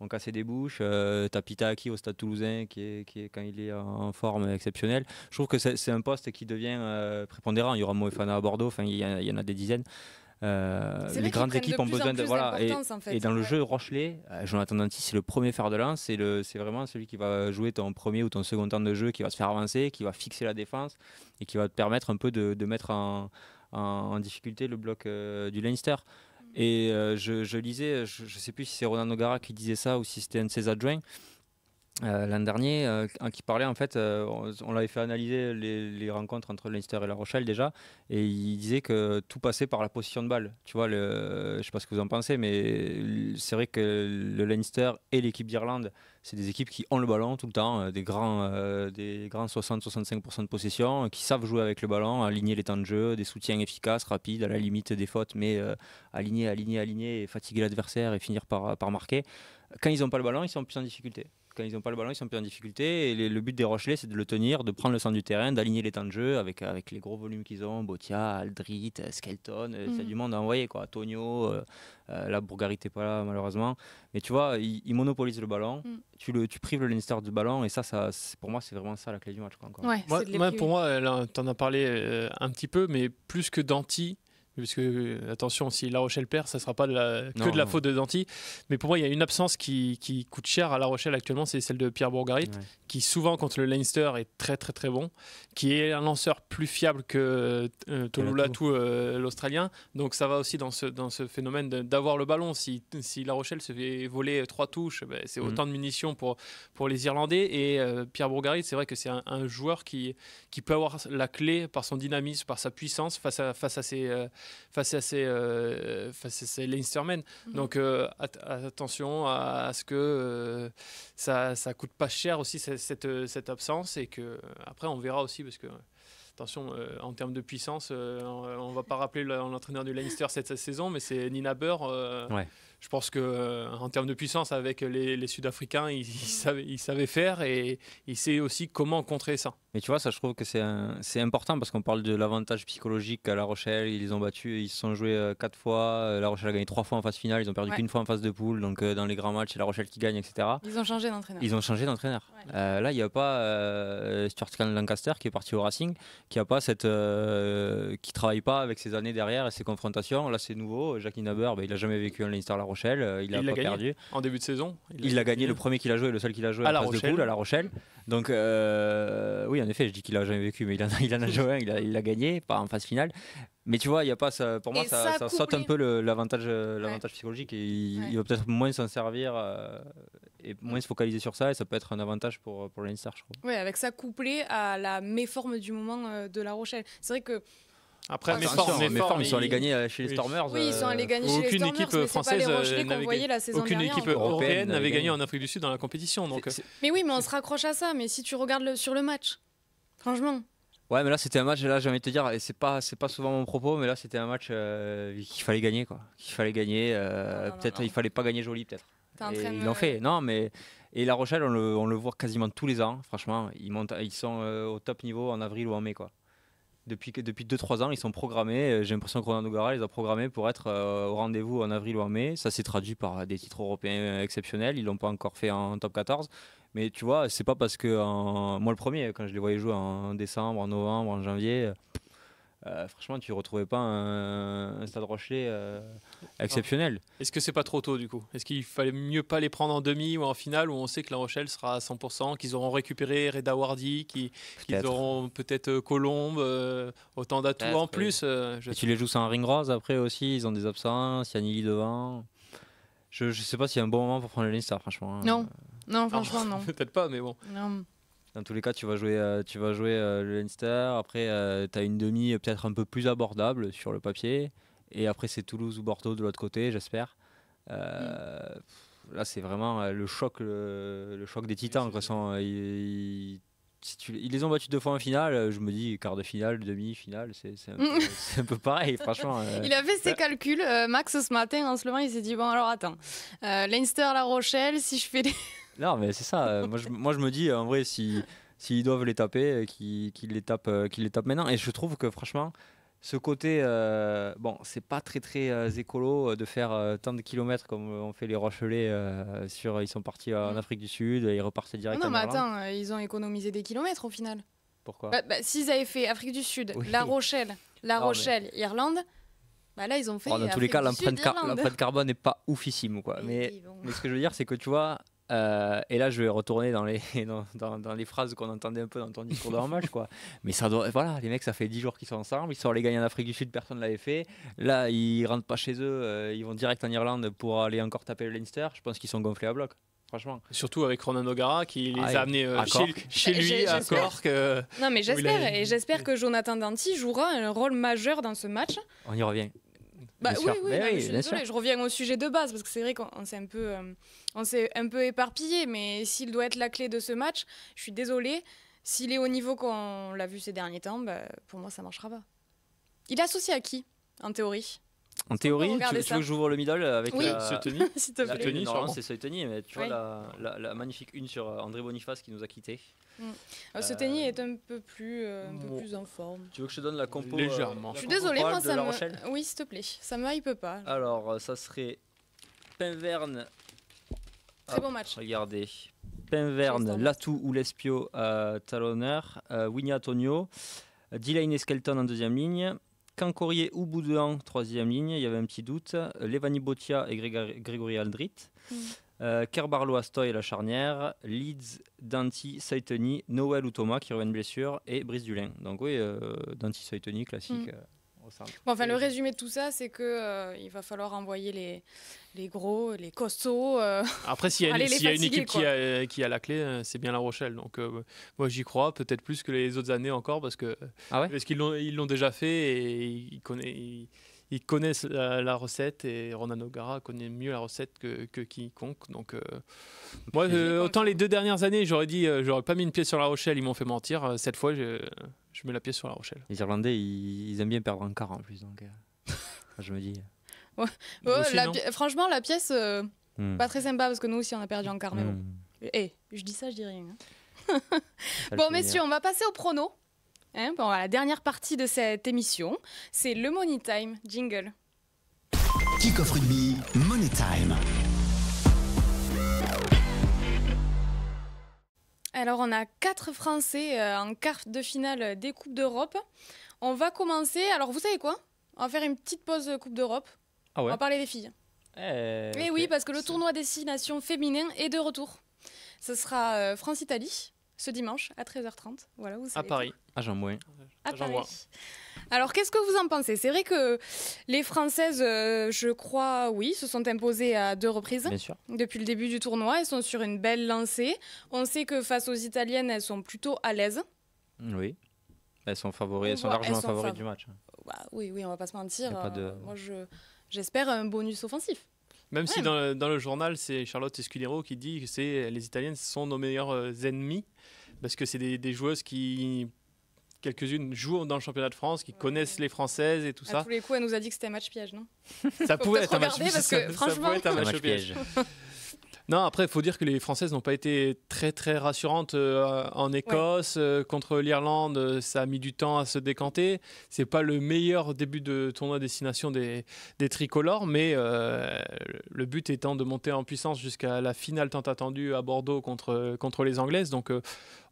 on cassé des bouches. Euh, Tapita T'as au Stade Toulousain qui est, quand il est en forme exceptionnelle. Je trouve que c'est un poste qui devient euh, prépondérant. Il y aura Moefana à Bordeaux, enfin il y, en a des dizaines. Euh, les grandes équipes ont besoin de voilà et, en fait, et dans le jeu Rochelet, Jonathan Danti c'est le premier fer de lance, c'est le c'est vraiment celui qui va jouer ton premier ou ton second temps de jeu, qui va se faire avancer, qui va fixer la défense et qui va te permettre un peu de, mettre en, en, difficulté le bloc du Leinster. Et euh, je, lisais, je ne sais plus si c'est Ronan O'Gara qui disait ça ou si c'était César Drain, euh, l'an dernier, euh, qui parlait en fait, euh, on l'avait fait analyser les, rencontres entre Leinster et La Rochelle déjà, et il disait que tout passait par la position de balle. Tu vois, je sais pas ce que vous en pensez, mais c'est vrai que le Leinster et l'équipe d'Irlande, c'est des équipes qui ont le ballon tout le temps, des grands, des grands 60-65% de possession, qui savent jouer avec le ballon, aligner les temps de jeu, des soutiens efficaces, rapides, à la limite des fautes, mais aligner, aligner, aligner, et fatiguer l'adversaire et finir par, par marquer. Quand ils n'ont pas le ballon, ils sont plus en difficulté quand ils n'ont pas le ballon, ils sont plus en difficulté. Et le but des Rochelais, c'est de le tenir, de prendre le centre du terrain, d'aligner les temps de jeu avec, avec les gros volumes qu'ils ont Botia, Aldrit, Skelton. Euh, c'est mm. du monde à envoyer, quoi. Tonio, euh, euh, la Bourgarité pas là, malheureusement. Mais tu vois, ils, monopolisent le ballon. Mm. Tu, le, tu prives le Leinster du ballon. Et ça, ça pour moi, c'est vraiment ça la clé du match. moi, pour moi, tu en as parlé euh, un petit peu, mais plus que Danti, parce que, euh, attention, si La Rochelle perd, ça ne sera pas que de la faute de Danti. Mais pour moi, il y a une absence qui, coûte cher à La Rochelle actuellement, c'est celle de Pierre Bourgarit, qui souvent contre le Leinster est très très très bon, qui est un lanceur plus fiable que euh, Tolulatu, euh, l'Australien. Donc ça va aussi dans ce, dans ce phénomène d'avoir le ballon. Si, si, La Rochelle se fait voler trois touches, ben, c'est mm. autant de munitions pour, pour les Irlandais. Et euh, Pierre Bourgarit, c'est vrai que c'est un, joueur qui, qui peut avoir la clé par son dynamisme, par sa puissance face à, face à ses euh, face à ces, Leinstermen. Mhm. Donc euh, attention à, ce que euh, ça, ça coûte pas cher aussi cette, cette, absence et que après on verra aussi parce que attention, en termes de puissance, on ne va pas rappeler l'entraîneur du Leinster cette, saison, mais c'est Nina Burr je pense que euh, en termes de puissance, avec les, Sud-Africains, ils, savaient, faire et ils savaient aussi comment contrer ça. Mais tu vois, ça, je trouve que c'est important parce qu'on parle de l'avantage psychologique à La Rochelle. Ils ont battu, ils se sont joués euh, quatre fois. Euh, La Rochelle a gagné trois fois en phase finale. Ils ont perdu qu'une fois en phase de poule. Donc, dans les grands matchs, c'est La Rochelle qui gagne, etc. Ils ont changé d'entraîneur. Ils ont changé d'entraîneur. là, il n'y a pas euh, Stuart Lancaster qui est parti au Racing, qui a pas cette, qui travaille pas avec ses années derrière et ses confrontations. Là, c'est nouveau. Jacques Naber, bah, il a jamais vécu un Leinster-La Rochelle Rochelle. Euh, il, a, pas gagné. En début de saison Il, a, gagné, le premier qu'il a joué, le seul qu'il a joué à, la Rochelle. Donc, euh, oui, en effet, je dis qu'il a jamais vécu, mais il en, il a joué un, il l'a gagné, pas en phase finale. Mais tu vois, il y a pas pour moi, ça, ça, saute un peu l'avantage psychologique et il, va peut-être moins s'en servir euh, et moins se focaliser sur ça et ça peut être un avantage pour, pour l'Instar, je crois Oui, avec ça couplé à la méforme du moment de La Rochelle. C'est vrai que après, ah, mes formes, mes ils sont allés gagner chez les Stormers. Oui, ils sont allés gagner chez les Stormers. Euh, aucune équipe française, aucune équipe européenne n'avait gagné euh, en Afrique du Sud dans la compétition. Donc. Euh. Mais oui, mais on se raccroche à ça. Mais si tu regardes sur le match, franchement. Ouais, mais là c'était un match. Là, j'ai envie de te dire, et c'est pas, c'est pas souvent mon propos, mais là c'était un match qu'il fallait gagner, quoi. Qu'il fallait gagner. peut-être il fallait pas gagner joli, peut-être. Ils l'ont fait. Non, mais et La Rochelle, on le, voit quasiment tous les ans. Franchement, ils montent, ils sont au top niveau en avril ou en mai, quoi. Depuis 2-3 ans, ils sont programmés. Euh, j'ai l'impression que Ronaldo Gara les a programmés pour être euh, au rendez-vous en avril ou en mai. Ça s'est traduit par des titres européens euh, exceptionnels. Ils l'ont pas encore fait en top 14. Mais tu vois, c'est pas parce que moi le premier, quand je les voyais jouer en décembre, en novembre, en janvier, euh, franchement, tu ne retrouvais pas un, Stade Rocher euh, exceptionnel. Ah. Est-ce que c'est pas trop tôt du coup Est-ce qu'il fallait mieux pas les prendre en demi ou en finale où on sait que La Rochelle sera à 100%, qu'ils auront récupéré Reda Wardi, qu'ils auront peut-être euh, Colombe, autant d'atouts en plus tu les joues sans ring rose après aussi, ils ont des absents, Yannick devant. Je ne sais pas s'il y a un bon moment pour prendre le ça franchement. Hein. Non, non franchement, ah, non. Peut-être pas, mais bon. Non. Dans tous les cas, tu vas jouer, euh, tu vas jouer euh, le Leinster. Après, euh, tu as une demi peut-être un peu plus abordable sur le papier. Et après, c'est Toulouse ou Bordeaux de l'autre côté, j'espère. Mm. Là, c'est vraiment le choc, le, choc des Titans ils les ont battus deux fois en finale, euh, je me dis quart de finale, demi-finale, c'est un, un, peu pareil, franchement. Euh. Il a fait ses bah. calculs, euh, Max, ce matin, en ce moment il s'est dit, bon, alors attends, Leinster, La Rochelle, si je fais Non, mais c'est ça, moi je, moi je me dis, en vrai, s'ils si, doivent les taper, qu'ils les, tape qu les tapent maintenant. Et je trouve que franchement, ce côté, euh, bon, c'est pas très très euh, écolo euh, de faire tant de kilomètres comme ont fait les Rochelais sur. Ils sont partis en mm. Afrique du Sud, ils repartent ah directement. Non, mais attends, ils ont économisé des kilomètres au final. Pourquoi bah, bah S'ils avaient fait Afrique du Sud, La Rochelle, La Rochelle, Irlande. Bah là, ils ont fait. Oh, dans tous les cas, l'empreinte carbone n'est pas oufissime. Quoi. mais, ce que je veux dire, c'est que tu vois, euh, et là, je vais retourner dans les, dans, dans, les phrases qu'on entendait un peu dans ton discours de match, quoi. Mais ça doit, voilà, les mecs, ça fait 10 jours qu'ils sont ensemble, ils sont les gagner en Afrique du Sud, personne ne l'avait fait. Là, ils rentrent pas chez eux, euh, ils vont direct en Irlande pour aller encore taper le Leinster. Je pense qu'ils sont gonflés à bloc. Franchement. Surtout avec Ronan O'Gara qui les ah, a amenés euh, chez, lui à Cork. non mais j'espère et j'espère que Jonathan Danti jouera un rôle majeur dans ce match. On y revient. Bah oui, je reviens au sujet de base, parce que c'est vrai qu'on euh, s'est un peu, éparpillé, mais s'il doit être la clé de ce match, je suis désolée, s'il est au niveau qu'on l'a vu ces derniers temps, bah, pour moi, ça marchera pas. Il est associé à qui, en théorie en théorie, tu, veux que j'ouvre le middle avec oui. la... tenue S'il c'est Soitoni, mais tu vois la, magnifique une sur André Boniface qui nous a quittés. Mm. Euh, est un peu, plus, euh, un peu plus en forme. Tu veux que je te donne la compo euh, Légèrement. je suis désolé, moi ça me... Oui, s'il te plaît, ça me hype pas. Alors, euh, ça serait Pinverne... Très bon match. Regardez. Pinverne, Latou ou Lespio Taloner, talonneur, Winnie Antonio, Dylan Skelton en deuxième ligne, Cancorier ou Boudouin, troisième ligne, il y avait un petit doute. Euh, Levani Botia et Grégory Aldrit. Mm. Euh, Kerbarlo Astoy et la charnière, Leeds, Danti, Saitoni, Noël ou Thomas qui revient de blessure et Brice Dulin. Donc oui, euh, Danti, Saitoni, classique. Mm enfin, le résumé de tout ça, c'est que euh, il va falloir envoyer les, les gros, les costauds. Euh, Après, s'il y, a une équipe qui a, euh, qui a, la clé, c'est bien La Rochelle. Donc, moi, j'y crois, peut-être plus que les autres années encore, parce que ah parce qu'ils l'ont déjà fait et ils connaissent ils connaissent la, recette et Ronan O'Gara connaît mieux la recette que, quiconque. Donc, euh, moi, autant les deux dernières années, j'aurais dit, euh, j'aurais pas mis une pièce sur La Rochelle, ils m'ont fait mentir. Euh, cette fois, je, je, mets la pièce sur La Rochelle. Les Irlandais, ils, aiment bien perdre un quart en plus. Donc, je me dis. franchement, la pièce, hmm. pas très sympa parce que nous aussi, on a perdu un quart. Mais bon. Hmm. et eh, je dis ça, je dis rien. Hein. bon, messieurs, on va passer au prono. Hein, bon, la dernière partie de cette émission, c'est le Money Time jingle. Kick-off rugby, Money Time. Alors, on a quatre Français euh, en quart de finale des Coupes d'Europe. On va commencer. Alors, vous savez quoi On va faire une petite pause Coupe d'Europe. Ah ouais. On va parler des filles. Eh, Et eh oui, parce que le tournoi Destination féminin est de retour. Ce sera euh, France-Italie ce dimanche à 13h30. Voilà, à Paris. À jean À Paris. Alors, qu'est-ce que vous en pensez C'est vrai que les Françaises, euh, je crois, oui, se sont imposées à deux reprises depuis le début du tournoi. Elles sont sur une belle lancée. On sait que face aux Italiennes, elles sont plutôt à l'aise. Oui. Elles sont favoris, elles sont largement du match. Bah oui, oui, on va pas se mentir. Euh, moi, j'espère un bonus offensif. Même si dans, le, journal, c'est Charlotte Escudero qui dit que c'est les Italiennes sont nos meilleurs euh, ennemis. parce que c'est des, joueuses qui quelques-unes jouent dans le championnat de France, qui connaissent les Françaises et tout ça. À tous les coups, elle nous a dit que c'était un match piège, non Ça pouvait être un match piège. Parce que, franchement... ça pouvait être un match piège. Non, après, il faut dire que les Françaises n'ont pas été très très rassurantes euh, en Écosse. Euh, contre l'Irlande, euh, ça a mis du temps à se décanter. C'est pas le meilleur début de tournoi destination des, des tricolores, mais le but étant de monter en puissance jusqu'à la finale tant attendue à Bordeaux contre, contre les Anglaises. Donc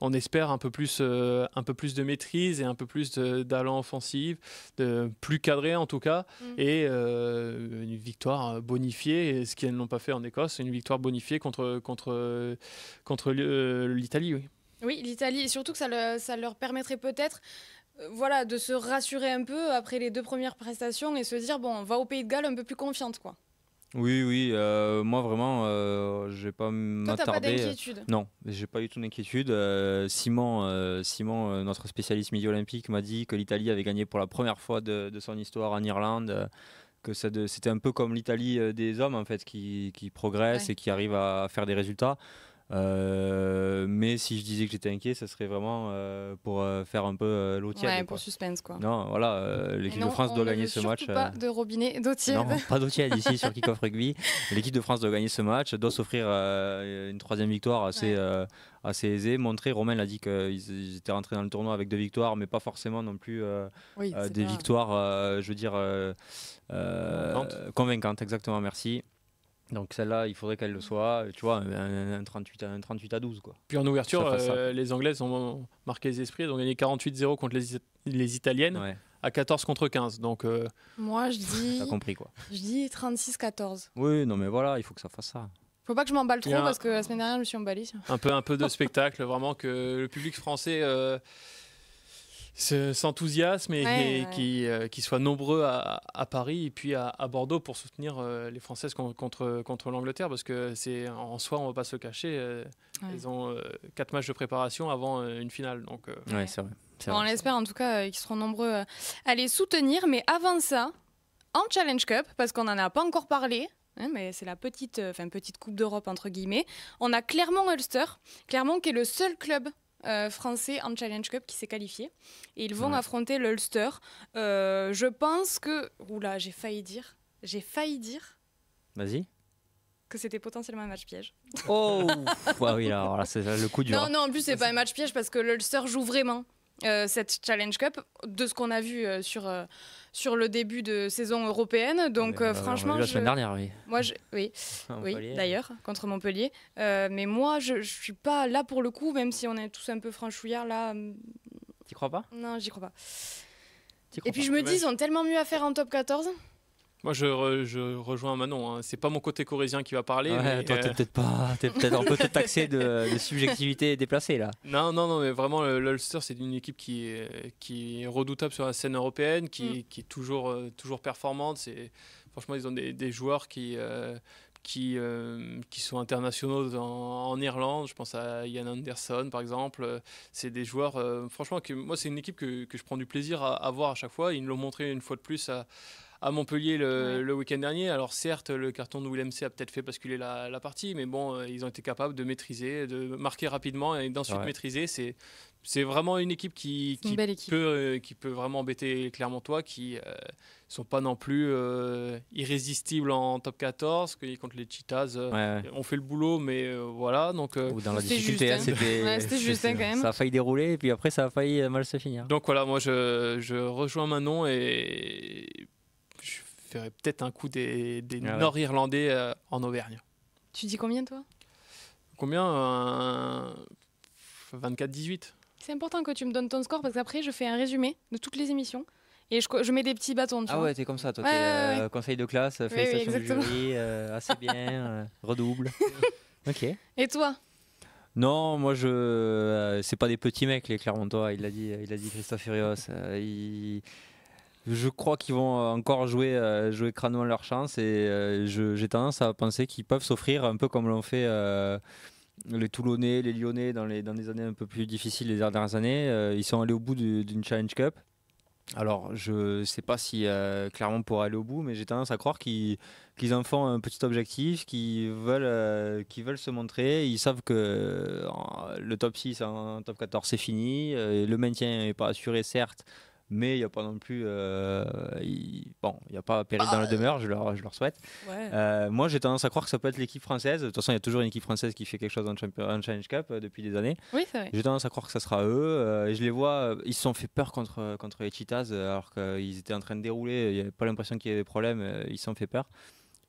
on espère un peu plus, euh, un peu plus de maîtrise et un peu plus d'allant offensif, de, plus cadré en tout cas, mm. et euh, une victoire bonifiée, ce qu'ils n'ont pas fait en Écosse, une victoire bonifiée contre, contre, contre euh, l'Italie. Oui, oui l'Italie, et surtout que ça, ça leur permettrait peut-être voilà, de se rassurer un peu après les deux premières prestations et se dire, bon, on va au Pays de Galles un peu plus confiante. quoi. Oui, oui. Euh, moi, vraiment, euh, je vais pas m'attarder. pas euh, d'inquiétude Non, j'ai pas eu tout d'inquiétude. Simon, Simon notre spécialiste milieu olympique, m'a dit que l'Italie avait gagné pour la première fois de, son histoire en Irlande. que c'était un peu comme l'Italie des hommes en fait qui, qui progresse et qui arrive à faire des résultats. Euh, mais si je disais que j'étais inquiet, ça serait vraiment euh, pour euh, faire un peu l'eau tiède. Ouais, pour suspense quoi. Non, voilà, l'équipe de France doit gagner ce match. Pas de robinet, d'eau tiède. Non, pas d'eau tiède ici sur Kickoff Rugby. L'équipe de France doit gagner ce match, doit s'offrir une troisième victoire assez, assez aisée, montrer. Romain l'a dit qu'ils étaient rentrés dans le tournoi avec deux victoires, mais pas forcément non plus des victoires, je veux dire, convaincantes, exactement, merci. Donc celle-là, il faudrait qu'elle le soit, euh, tu vois, un, 38, 38 à 12. Quoi. Puis en ouverture, euh, les Anglais ont marqué les esprits, ils ont gagné 48-0 contre les, Italiennes à 14 contre 15. Donc, euh, Moi, je dis... compris quoi. Je dis 36-14. Oui, non mais voilà, il faut que ça fasse ça. Faut pas que je m'emballe trop parce que la semaine dernière, je me suis emballée. Un peu, un peu de spectacle, vraiment, que le public français... S'enthousiasme et, qu'ils euh, qui, soient nombreux à, Paris et puis à, Bordeaux pour soutenir euh, les Françaises contre, contre l'Angleterre parce que c'est en soi, on va pas se cacher, euh, ils ont quatre matchs de préparation avant une finale. Donc, c'est vrai. on l'espère en tout cas qu'ils seront nombreux à les soutenir, mais avant ça, en Challenge Cup, parce qu'on n'en a pas encore parlé, hein, mais c'est la petite, petite Coupe d'Europe entre guillemets, on a Clermont-Ulster, Clermont qui est le seul club euh, français en Challenge Cup qui s'est qualifié. Et ils vont affronter l'Ulster. Euh, je pense que. Oula, j'ai failli dire. J'ai failli dire. Vas-y. Que c'était potentiellement un match piège. Oh ouais, oui, alors là, c'est le coup du. Non, non, en plus, c'est pas un match piège parce que l'Ulster joue vraiment. Euh, cette Challenge Cup, de ce qu'on a vu euh, sur, euh, sur le début de saison européenne. Donc, bah, bah, franchement. la semaine dernière, oui. Moi, Oui, d'ailleurs, contre Montpellier. mais moi, je ne suis pas là pour le coup, même si on est tous un peu franchouillards là. Hum. Tu crois pas Non, j'y crois pas. Et puis, je me dis, ils ont tellement mieux à faire en top 14. Moi, je, rejoins Manon. Hein. C'est pas mon côté corésien qui va parler. toi, euh, peut-être pas. peut-être un peu taxé de, subjectivité déplacée là. Non, non, non, mais vraiment, l'Ulster, c'est une équipe qui est, qui est redoutable sur la scène européenne, qui, mm. est toujours, euh, toujours performante. C'est franchement, ils ont des, joueurs qui. Euh, qui, qui sont internationaux en, Irlande. Je pense à Ian Anderson, par exemple. C'est des joueurs, franchement, que, moi, c'est une équipe que, je prends du plaisir à, voir à chaque fois. Ils nous l'ont montré une fois de plus à, à Montpellier le, week-end dernier. Alors certes, le carton de Willem C a peut-être fait basculer la, partie, mais bon, euh, ils ont été capables de maîtriser, de marquer rapidement et d'ensuite maîtriser. C'est c'est vraiment une équipe qui, qui Peut, euh, qui peut vraiment embêter Clermontois, qui euh, sont pas non plus irrésistibles en top 14, que contre les Cheetahs, on fait le boulot, mais voilà. Donc, dans la c'était juste hein, hein. Hein, quand même. Ça a failli dérouler, et puis après, ça a failli mal se finir. Donc voilà, moi, je, je rejoins Manon et ferait peut-être un coup des, ah Nord-Irlandais euh, en Auvergne. Tu dis combien, toi Combien 24-18. Euh, c'est important que tu me donnes ton score parce qu'après, je fais un résumé de toutes les émissions. Et je, je mets des petits bâtons. Tu ah ouais, t'es comme ça, toi. Euh, conseil de classe, félicitations du jury, assez bien, redouble. ok. Et toi non, moi je. c'est pas des petits mecs les Clermontois. Il l'a dit, il a dit Christophe Furios. il, je crois qu'ils vont euh, encore jouer, euh, jouer crânement leur chance et euh, j'ai tendance à penser qu'ils peuvent s'offrir un peu comme l'ont fait les Toulonnais, les Lyonnais dans, les, dans des années un peu plus difficiles les dernières années. ils sont allés au bout d'une Challenge Cup. Alors, je ne sais pas si clairement pour aller au bout, mais j'ai tendance à croire qu'ils en font un petit objectif, qu'ils veulent, veulent se montrer. Ils savent que le top 6 en top 14, c'est fini. le maintien n'est pas assuré, certes mais il n'y a pas non plus. Euh, bon, il n'y a pas péril bah, dans la euh, demeure, je leur, je leur souhaite. Euh, moi, j'ai tendance à croire que ça peut être l'équipe française. De toute façon, il y a toujours une équipe française qui fait quelque chose en, champion, Challenge Cup depuis des années. Oui, j'ai tendance à croire que ça sera eux. et je les vois, ils se sont fait peur contre, contre les Cheetahs, alors qu'ils étaient en train de dérouler. Il n'y avait pas l'impression qu'il y avait des problèmes. ils se sont fait peur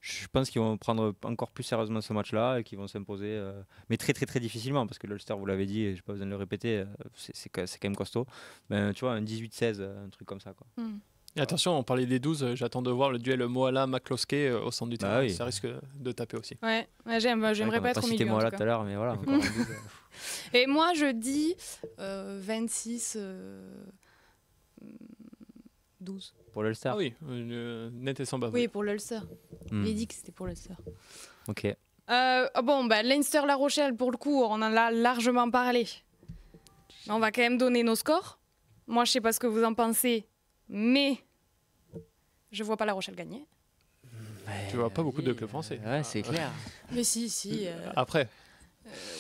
je pense qu'ils vont prendre encore plus sérieusement ce match-là et qu'ils vont s'imposer, euh, mais très très très difficilement, parce que l'Ulster, vous l'avez dit, je n'ai pas besoin de le répéter, euh, c'est quand même costaud. Ben, tu vois, un 18-16, euh, un truc comme ça. Quoi. Hmm. Et attention, on parlait des 12, j'attends de voir le duel Moala-Makloske au centre du bah terrain, ça risque de taper aussi. Ouais, bah, j'aimerais pas être au milieu. Moala tout à l'heure, mais voilà. et moi, je dis 26... 12. Pour l'Ulster Ah oui, euh, net et sans bavure. Oui, pour l'Ulster. Il hmm. J'ai dit que c'était pour l'Ulster. Ok. Euh, oh bon, bah, Leinster La Rochelle, pour le coup, on en a largement parlé. On va quand même donner nos scores. Moi, je sais pas ce que vous en pensez, mais je vois pas La Rochelle gagner. Tu tu vois pas beaucoup de clubs français. ouais, c'est ah. clair. mais si, si. Euh, Après.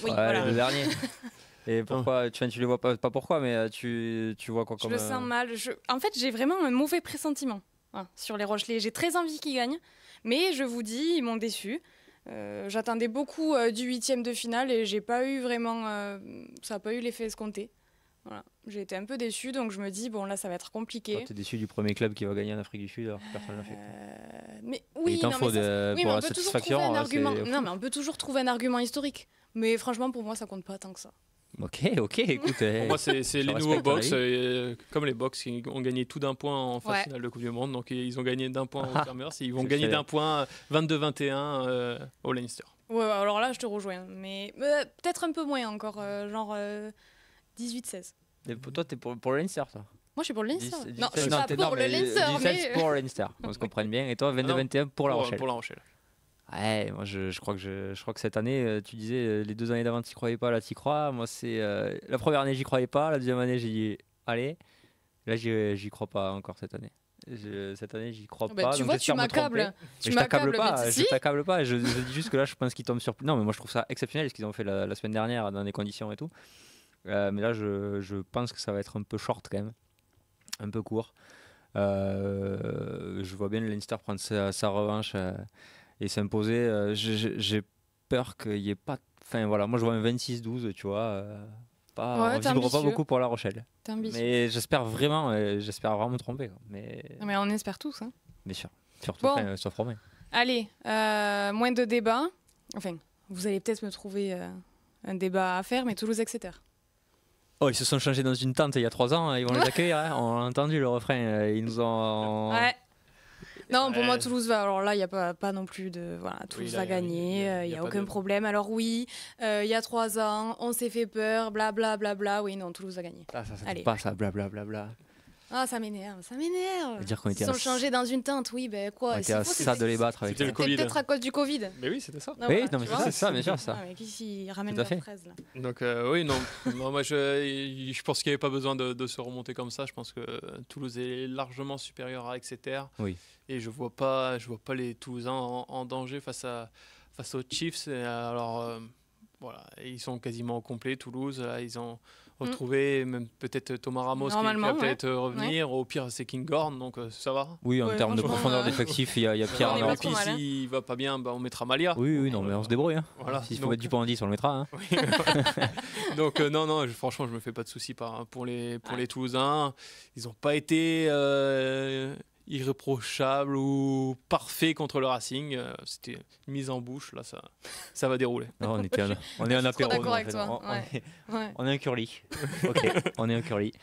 oui, voilà. Le dernier. Et pourquoi hein. tu, tu les vois pas, pas pourquoi, mais euh, tu, vois quoi comme. Je sens euh, mal. En fait, j'ai vraiment un mauvais pressentiment hein, sur les Rochelais. J'ai très envie qu'ils gagnent, mais je vous dis, ils m'ont déçu. Euh, j'attendais beaucoup du huitième de finale et j'ai pas eu vraiment. ça n'a pas eu l'effet escompté. J'ai été un peu déçu, donc je me dis, bon, là, ça va être compliqué. Ah, tu es déçu du premier club qui va gagner en Afrique du Sud, Mais oui, non, mais on peut Toujours trouver un argument... Non, mais on peut toujours trouver un argument historique. Mais franchement, pour moi, ça compte pas tant que ça. Ok, ok, écoute. Pour eh, moi, c'est les nouveaux box, euh, comme les box, qui ont gagné tout d'un point en finale de Coupe du Monde. Donc, ils ont gagné d'un point en Fermeurs et ils vont gagner d'un point 22-21 euh, au Leinster. Ouais, alors là, je te rejoins. Mais euh, peut-être un peu moins encore, genre 18-16. Toi, t'es pour, le Leinster, toi moi, je suis pour le Leinster. Non, je suis non, pas pour le Leinster. Mais... pour Leinster, on se comprenne bien. Et toi, 22-21 ah pour, pour La Rochelle. Pour La Rochelle. Ouais, moi je, je, crois que je, je, crois que cette année, euh, tu disais euh, les deux années d'avant tu croyais pas, là tu crois. Moi c'est euh, la première année j'y croyais pas, la deuxième année j'ai dit allez. Là j'y crois pas encore cette année. cette année j'y crois ah bah, pas. Tu vois tu m'accables. Tu m'accables pas. je pas. Je, dis juste que là je pense qu'ils tombent sur. Non mais moi je trouve ça exceptionnel ce qu'ils ont fait la, semaine dernière dans des conditions et tout. mais là je, pense que ça va être un peu short quand même, un peu court. je vois bien Leinster prendre sa revanche et s'imposer. Euh, j'ai peur qu'il n'y ait pas. Enfin voilà, moi je vois un 26-12, tu vois. Euh, pas, vibre pas beaucoup pour La Rochelle. Mais j'espère vraiment, euh, j'espère vraiment me tromper. Mais... mais on espère tous. Hein. Bien sûr, surtout bon. sauf Allez, moins de débats. Enfin, vous allez peut-être me trouver un débat à faire, mais Toulouse, etc. Oh, ils se sont changés dans une tente il y a trois ans, hein, ils vont les accueillir. Hein. On a entendu le refrain, ils nous ont. Non, pour moi, Toulouse va. Alors là, il n'y a pas, non plus de. Voilà, Toulouse va gagner, il n'y a, aucun problème. Alors oui, euh, il y a trois ans, on s'est fait peur, blablabla. Bla, oui, non, Toulouse va gagner. Ah, ça, Allez. pas ça, blablabla. Ah, ça m'énerve, ça m'énerve. Dire qu'on Ils sont changés dans une teinte, oui, ben quoi. On était à ça de les battre avec. C'était peut-être à cause du Covid. Mais oui, c'était ça. Ah oui, non, mais c'est ça, bien sûr, ça. qui s'y ramène la fraise là Donc euh, oui, non, moi je, pense qu'il n'y avait pas besoin de, se remonter comme ça. Je pense que Toulouse est largement supérieur à Exeter. Oui et je vois pas, je vois pas les Toulousains en, danger face à face aux Chiefs. Euh, alors euh, voilà, ils sont quasiment au complet Toulouse. ils ont mm. retrouvé même peut-être Thomas Ramos qui va peut-être euh, revenir. Au pire, c'est Kinghorn, donc ça va. Oui, en termes de profondeur d'effectif, il y, a Pierre. Et puis s'il va pas bien, bah, on mettra Malia. Oui, oui, non, mais on se débrouille. Hein. S'il faut mettre du point 10, on le mettra. Hein. donc non, non, je, franchement, je me fais pas de soucis hein, pour les pour les Toulousains. Ils n'ont pas été irréprochable ou parfait contre le Racing. Euh, c'était une mise en bouche, là, ça, ça va dérouler. on, on est un apéro. On, on, on, est un curly. on est un curly.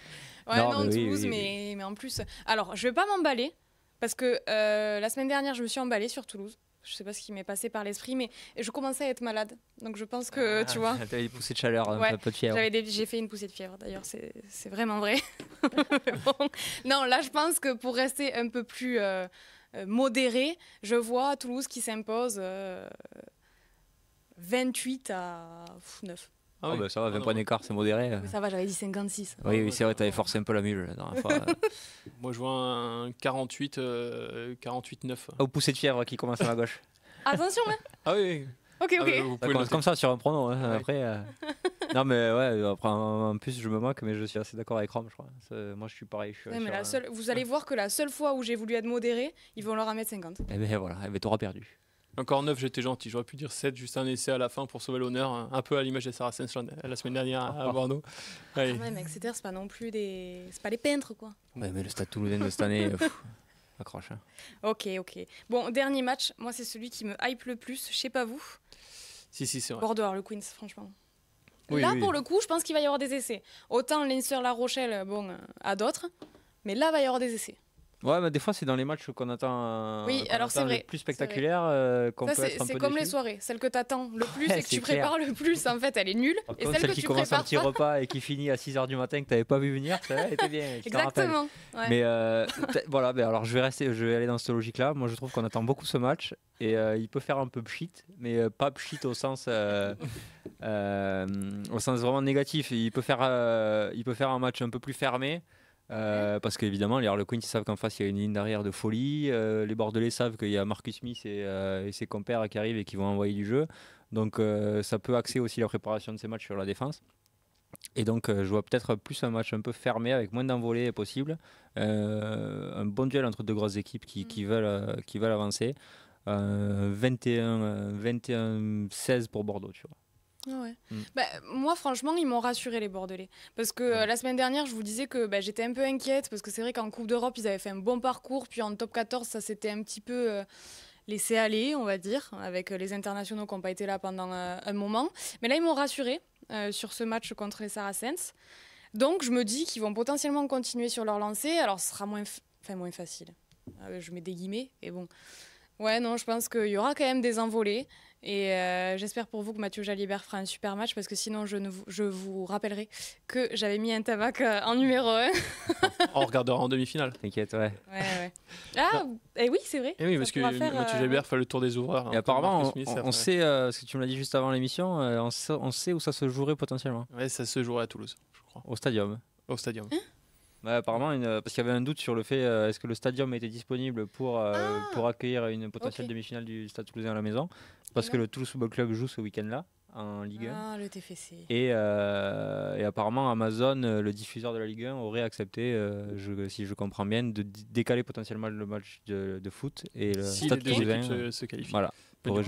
Ouais, non, non mais Toulouse, mais, mais, en plus. Alors, je vais pas m'emballer, parce que euh, la semaine dernière, je me suis emballée sur Toulouse je sais pas ce qui m'est passé par l'esprit, mais je commençais à être malade. Donc je pense que, ah, tu vois. avais des poussées de chaleur, un peu de fièvre. J'ai fait une poussée de fièvre, d'ailleurs, c'est vraiment vrai. bon. Non, là, je pense que pour rester un peu plus euh, euh, modéré, je vois Toulouse qui s'impose 28 euh, à 9. Ah, oui. Oh, bah, ça va, 20 ah, points d'écart, c'est modéré. Hein. ça va, j'avais dit 56. Oui, oui c'est vrai, t'avais forcé un peu la mule la dernière fois. Moi, je vois un 48, 48-9. au poussé de fièvre qui commence à ma gauche. Attention, hein Ah oui, Ok, ok. Ah, vous comme, ça sur un pronom. Hein, après, euh. non, mais ouais, après, en plus, je me moque, mais je suis assez d'accord avec Rome, je crois. Moi, je suis pareil. Euh, vous allez voir que la seule fois où j'ai voulu être modéré, ils vont leur en mettre 50. eh ben voilà, elle eh ben, t'auras perdu. Encore 9, j'étais gentil. J'aurais pu dire 7, juste un essai à la fin pour sauver l'honneur, hein. un peu à l'image de Saracens hein, la semaine dernière à, ah. Bordeaux. Ah ouais. mais Exeter, c'est pas non plus des. C'est pas les peintres, quoi. mais le stade toulousain de cette année. accroche. Hein. Ok, ok. Bon, dernier match. Moi, c'est celui qui me hype le plus. Je sais pas vous. Si, si, c'est vrai. Bordeaux, le Queens, franchement. là, pour le coup, je pense qu'il va y avoir des essais. Autant sur La Rochelle, bon, euh, à d'autres. Mais là, il va y avoir des essais. Ouais, mais des fois, c'est dans les matchs qu'on attend. Oui, plus spectaculaire C'est comme les soirées, celle que t'attends le plus et que tu prépares le plus, en fait, elle est nulle. et celle, que qui commence un petit repas et qui finit à 6h du matin que t'avais pas vu venir, ça était bien. Exactement. Mais euh, voilà, ben alors je vais rester, je vais aller dans cette logique-là. Moi, je trouve qu'on attend beaucoup ce match et euh, il peut faire un peu pchit, mais euh, pas pchit au sens au sens vraiment négatif. Il peut faire il peut faire un match un peu plus fermé. Euh, parce qu'évidemment, les Harlequins ils savent qu'en face il y a une ligne d'arrière de folie. Euh, les Bordelais savent qu'il y a Marcus Smith euh, et, ses compères qui arrivent et qui vont envoyer du jeu. Donc ça peut axer aussi la préparation de ces matchs sur la défense. Et donc je vois peut-être plus un match un peu fermé avec moins d'envolées possible. un bon duel entre deux grosses équipes qui, mm. veulent, qui veulent avancer. 21-16 pour Bordeaux, tu vois. Mm. Bah, moi, franchement, ils m'ont rassuré les Bordelais. Parce que euh, la semaine dernière, je vous disais que bah, j'étais un peu inquiète, parce que c'est vrai qu'en Coupe d'Europe, ils avaient fait un bon parcours, puis en top 14, ça s'était un petit peu... Euh, laissé aller, on va dire, avec euh, les internationaux qui n'ont pas été là pendant un moment. Mais là, ils m'ont rassuré sur ce match contre les Saracens. Donc, je me dis qu'ils vont potentiellement continuer sur leur lancée. Alors, ce sera moins, moins facile. je mets des guillemets, et bon. Ouais, non, je pense qu'il y aura quand même des envolées. Et euh, j'espère pour vous que Mathieu Jalibert fera un super match parce que sinon je, vous, je vous rappellerai que j'avais mis un tabac euh, en numéro 1. On regardera en demi-finale. T'inquiète, ouais. ouais, ouais. Ah, bah. et eh oui, c'est vrai. Et eh oui, parce que Mathieu euh, Jalibert fait le tour des ouvreurs. Hein, et apparemment, on, sait, parce que tu me l'as dit juste avant l'émission, on, on, sait, où ça se jouerait potentiellement. Ouais, ça se jouerait à Toulouse, je crois. Au stadium. Au stadium. Hein bah, apparemment, parce qu'il y avait un doute sur le fait euh, est-ce que le stadium était disponible pour, euh, ah, pour accueillir une potentielle demi-finale du Stade Toulousain à la maison, parce que le Toulouse Football Club joue ce week-end-là en Ligue 1. Ah, le TFC. Euh, et, apparemment, Amazon, le diffuseur de la Ligue 1, aurait accepté, je, si je comprends bien, de décaler potentiellement le match de, foot et le si Stade Toulousain se, se qualifie moi,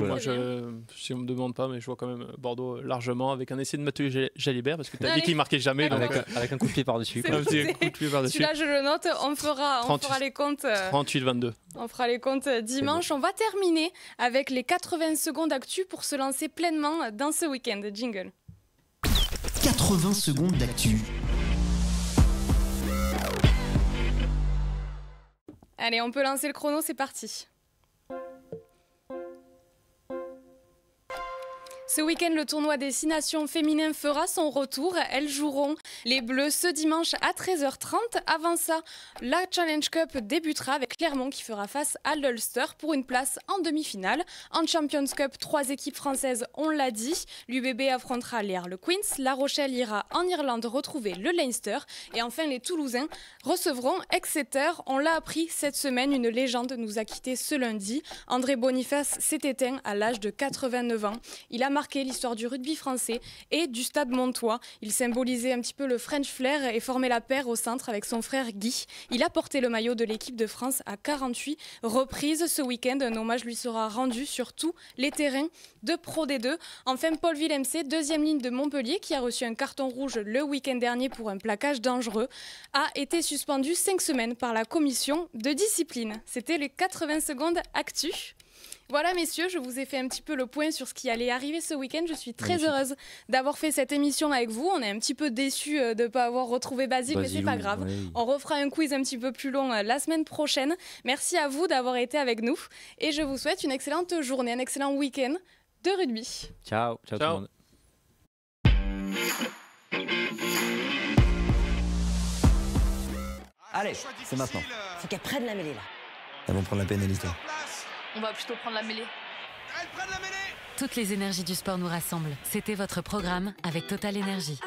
si on me demande pas, mais je vois quand même Bordeaux euh, largement avec un essai de Mathieu Jalibert parce que tu as dit qu'il marquait jamais. Euh, avec, un coup de pied par-dessus. Par dessus celui là je le note. On fera, les comptes. 38-22. Euh, on fera les comptes dimanche. On va terminer avec les 80 secondes d'actu pour se lancer pleinement dans ce week-end. Jingle. 80 secondes d'actu. Allez, on peut lancer le chrono, c'est parti. Ce week-end, le tournoi des Six nations Féminin fera son retour. Elles joueront les Bleus ce dimanche à 13h30. Avant ça, la Challenge Cup débutera avec Clermont qui fera face à l'Ulster pour une place en demi-finale. En Champions Cup, trois équipes françaises, on l'a dit. L'UBB affrontera les Harlequins. La Rochelle ira en Irlande retrouver le Leinster. Et enfin, les Toulousains recevront Exeter. On l'a appris cette semaine, une légende nous a quittés ce lundi. André Boniface s'est éteint à l'âge de 89 ans. Il a marqué l'histoire du rugby français et du stade Montois. Il symbolisait un petit peu le French flair et formait la paire au centre avec son frère Guy. Il a porté le maillot de l'équipe de France à 48 reprises ce week-end. Un hommage lui sera rendu sur tous les terrains de Pro D2. Enfin, Paul Villemc, deuxième ligne de Montpellier, qui a reçu un carton rouge le week-end dernier pour un plaquage dangereux, a été suspendu cinq semaines par la commission de discipline. C'était les 80 secondes actu. Voilà, messieurs, je vous ai fait un petit peu le point sur ce qui allait arriver ce week-end. Je suis très heureuse d'avoir fait cette émission avec vous. On est un petit peu déçus euh, de ne pas avoir retrouvé Basile, mais c'est pas grave. On refera un quiz un petit peu plus long euh, la semaine prochaine. Merci à vous d'avoir été avec nous et je vous souhaite une excellente journée, un excellent week-end de rugby. Ciao, ciao, tout le monde. Allez, c'est maintenant. Euh. Faut qu'elle prenne la mêlée là. Elles vont prendre la pénalité. On va plutôt prendre la mêlée. Toutes les énergies du sport nous rassemblent. C'était votre programme avec Total Énergie.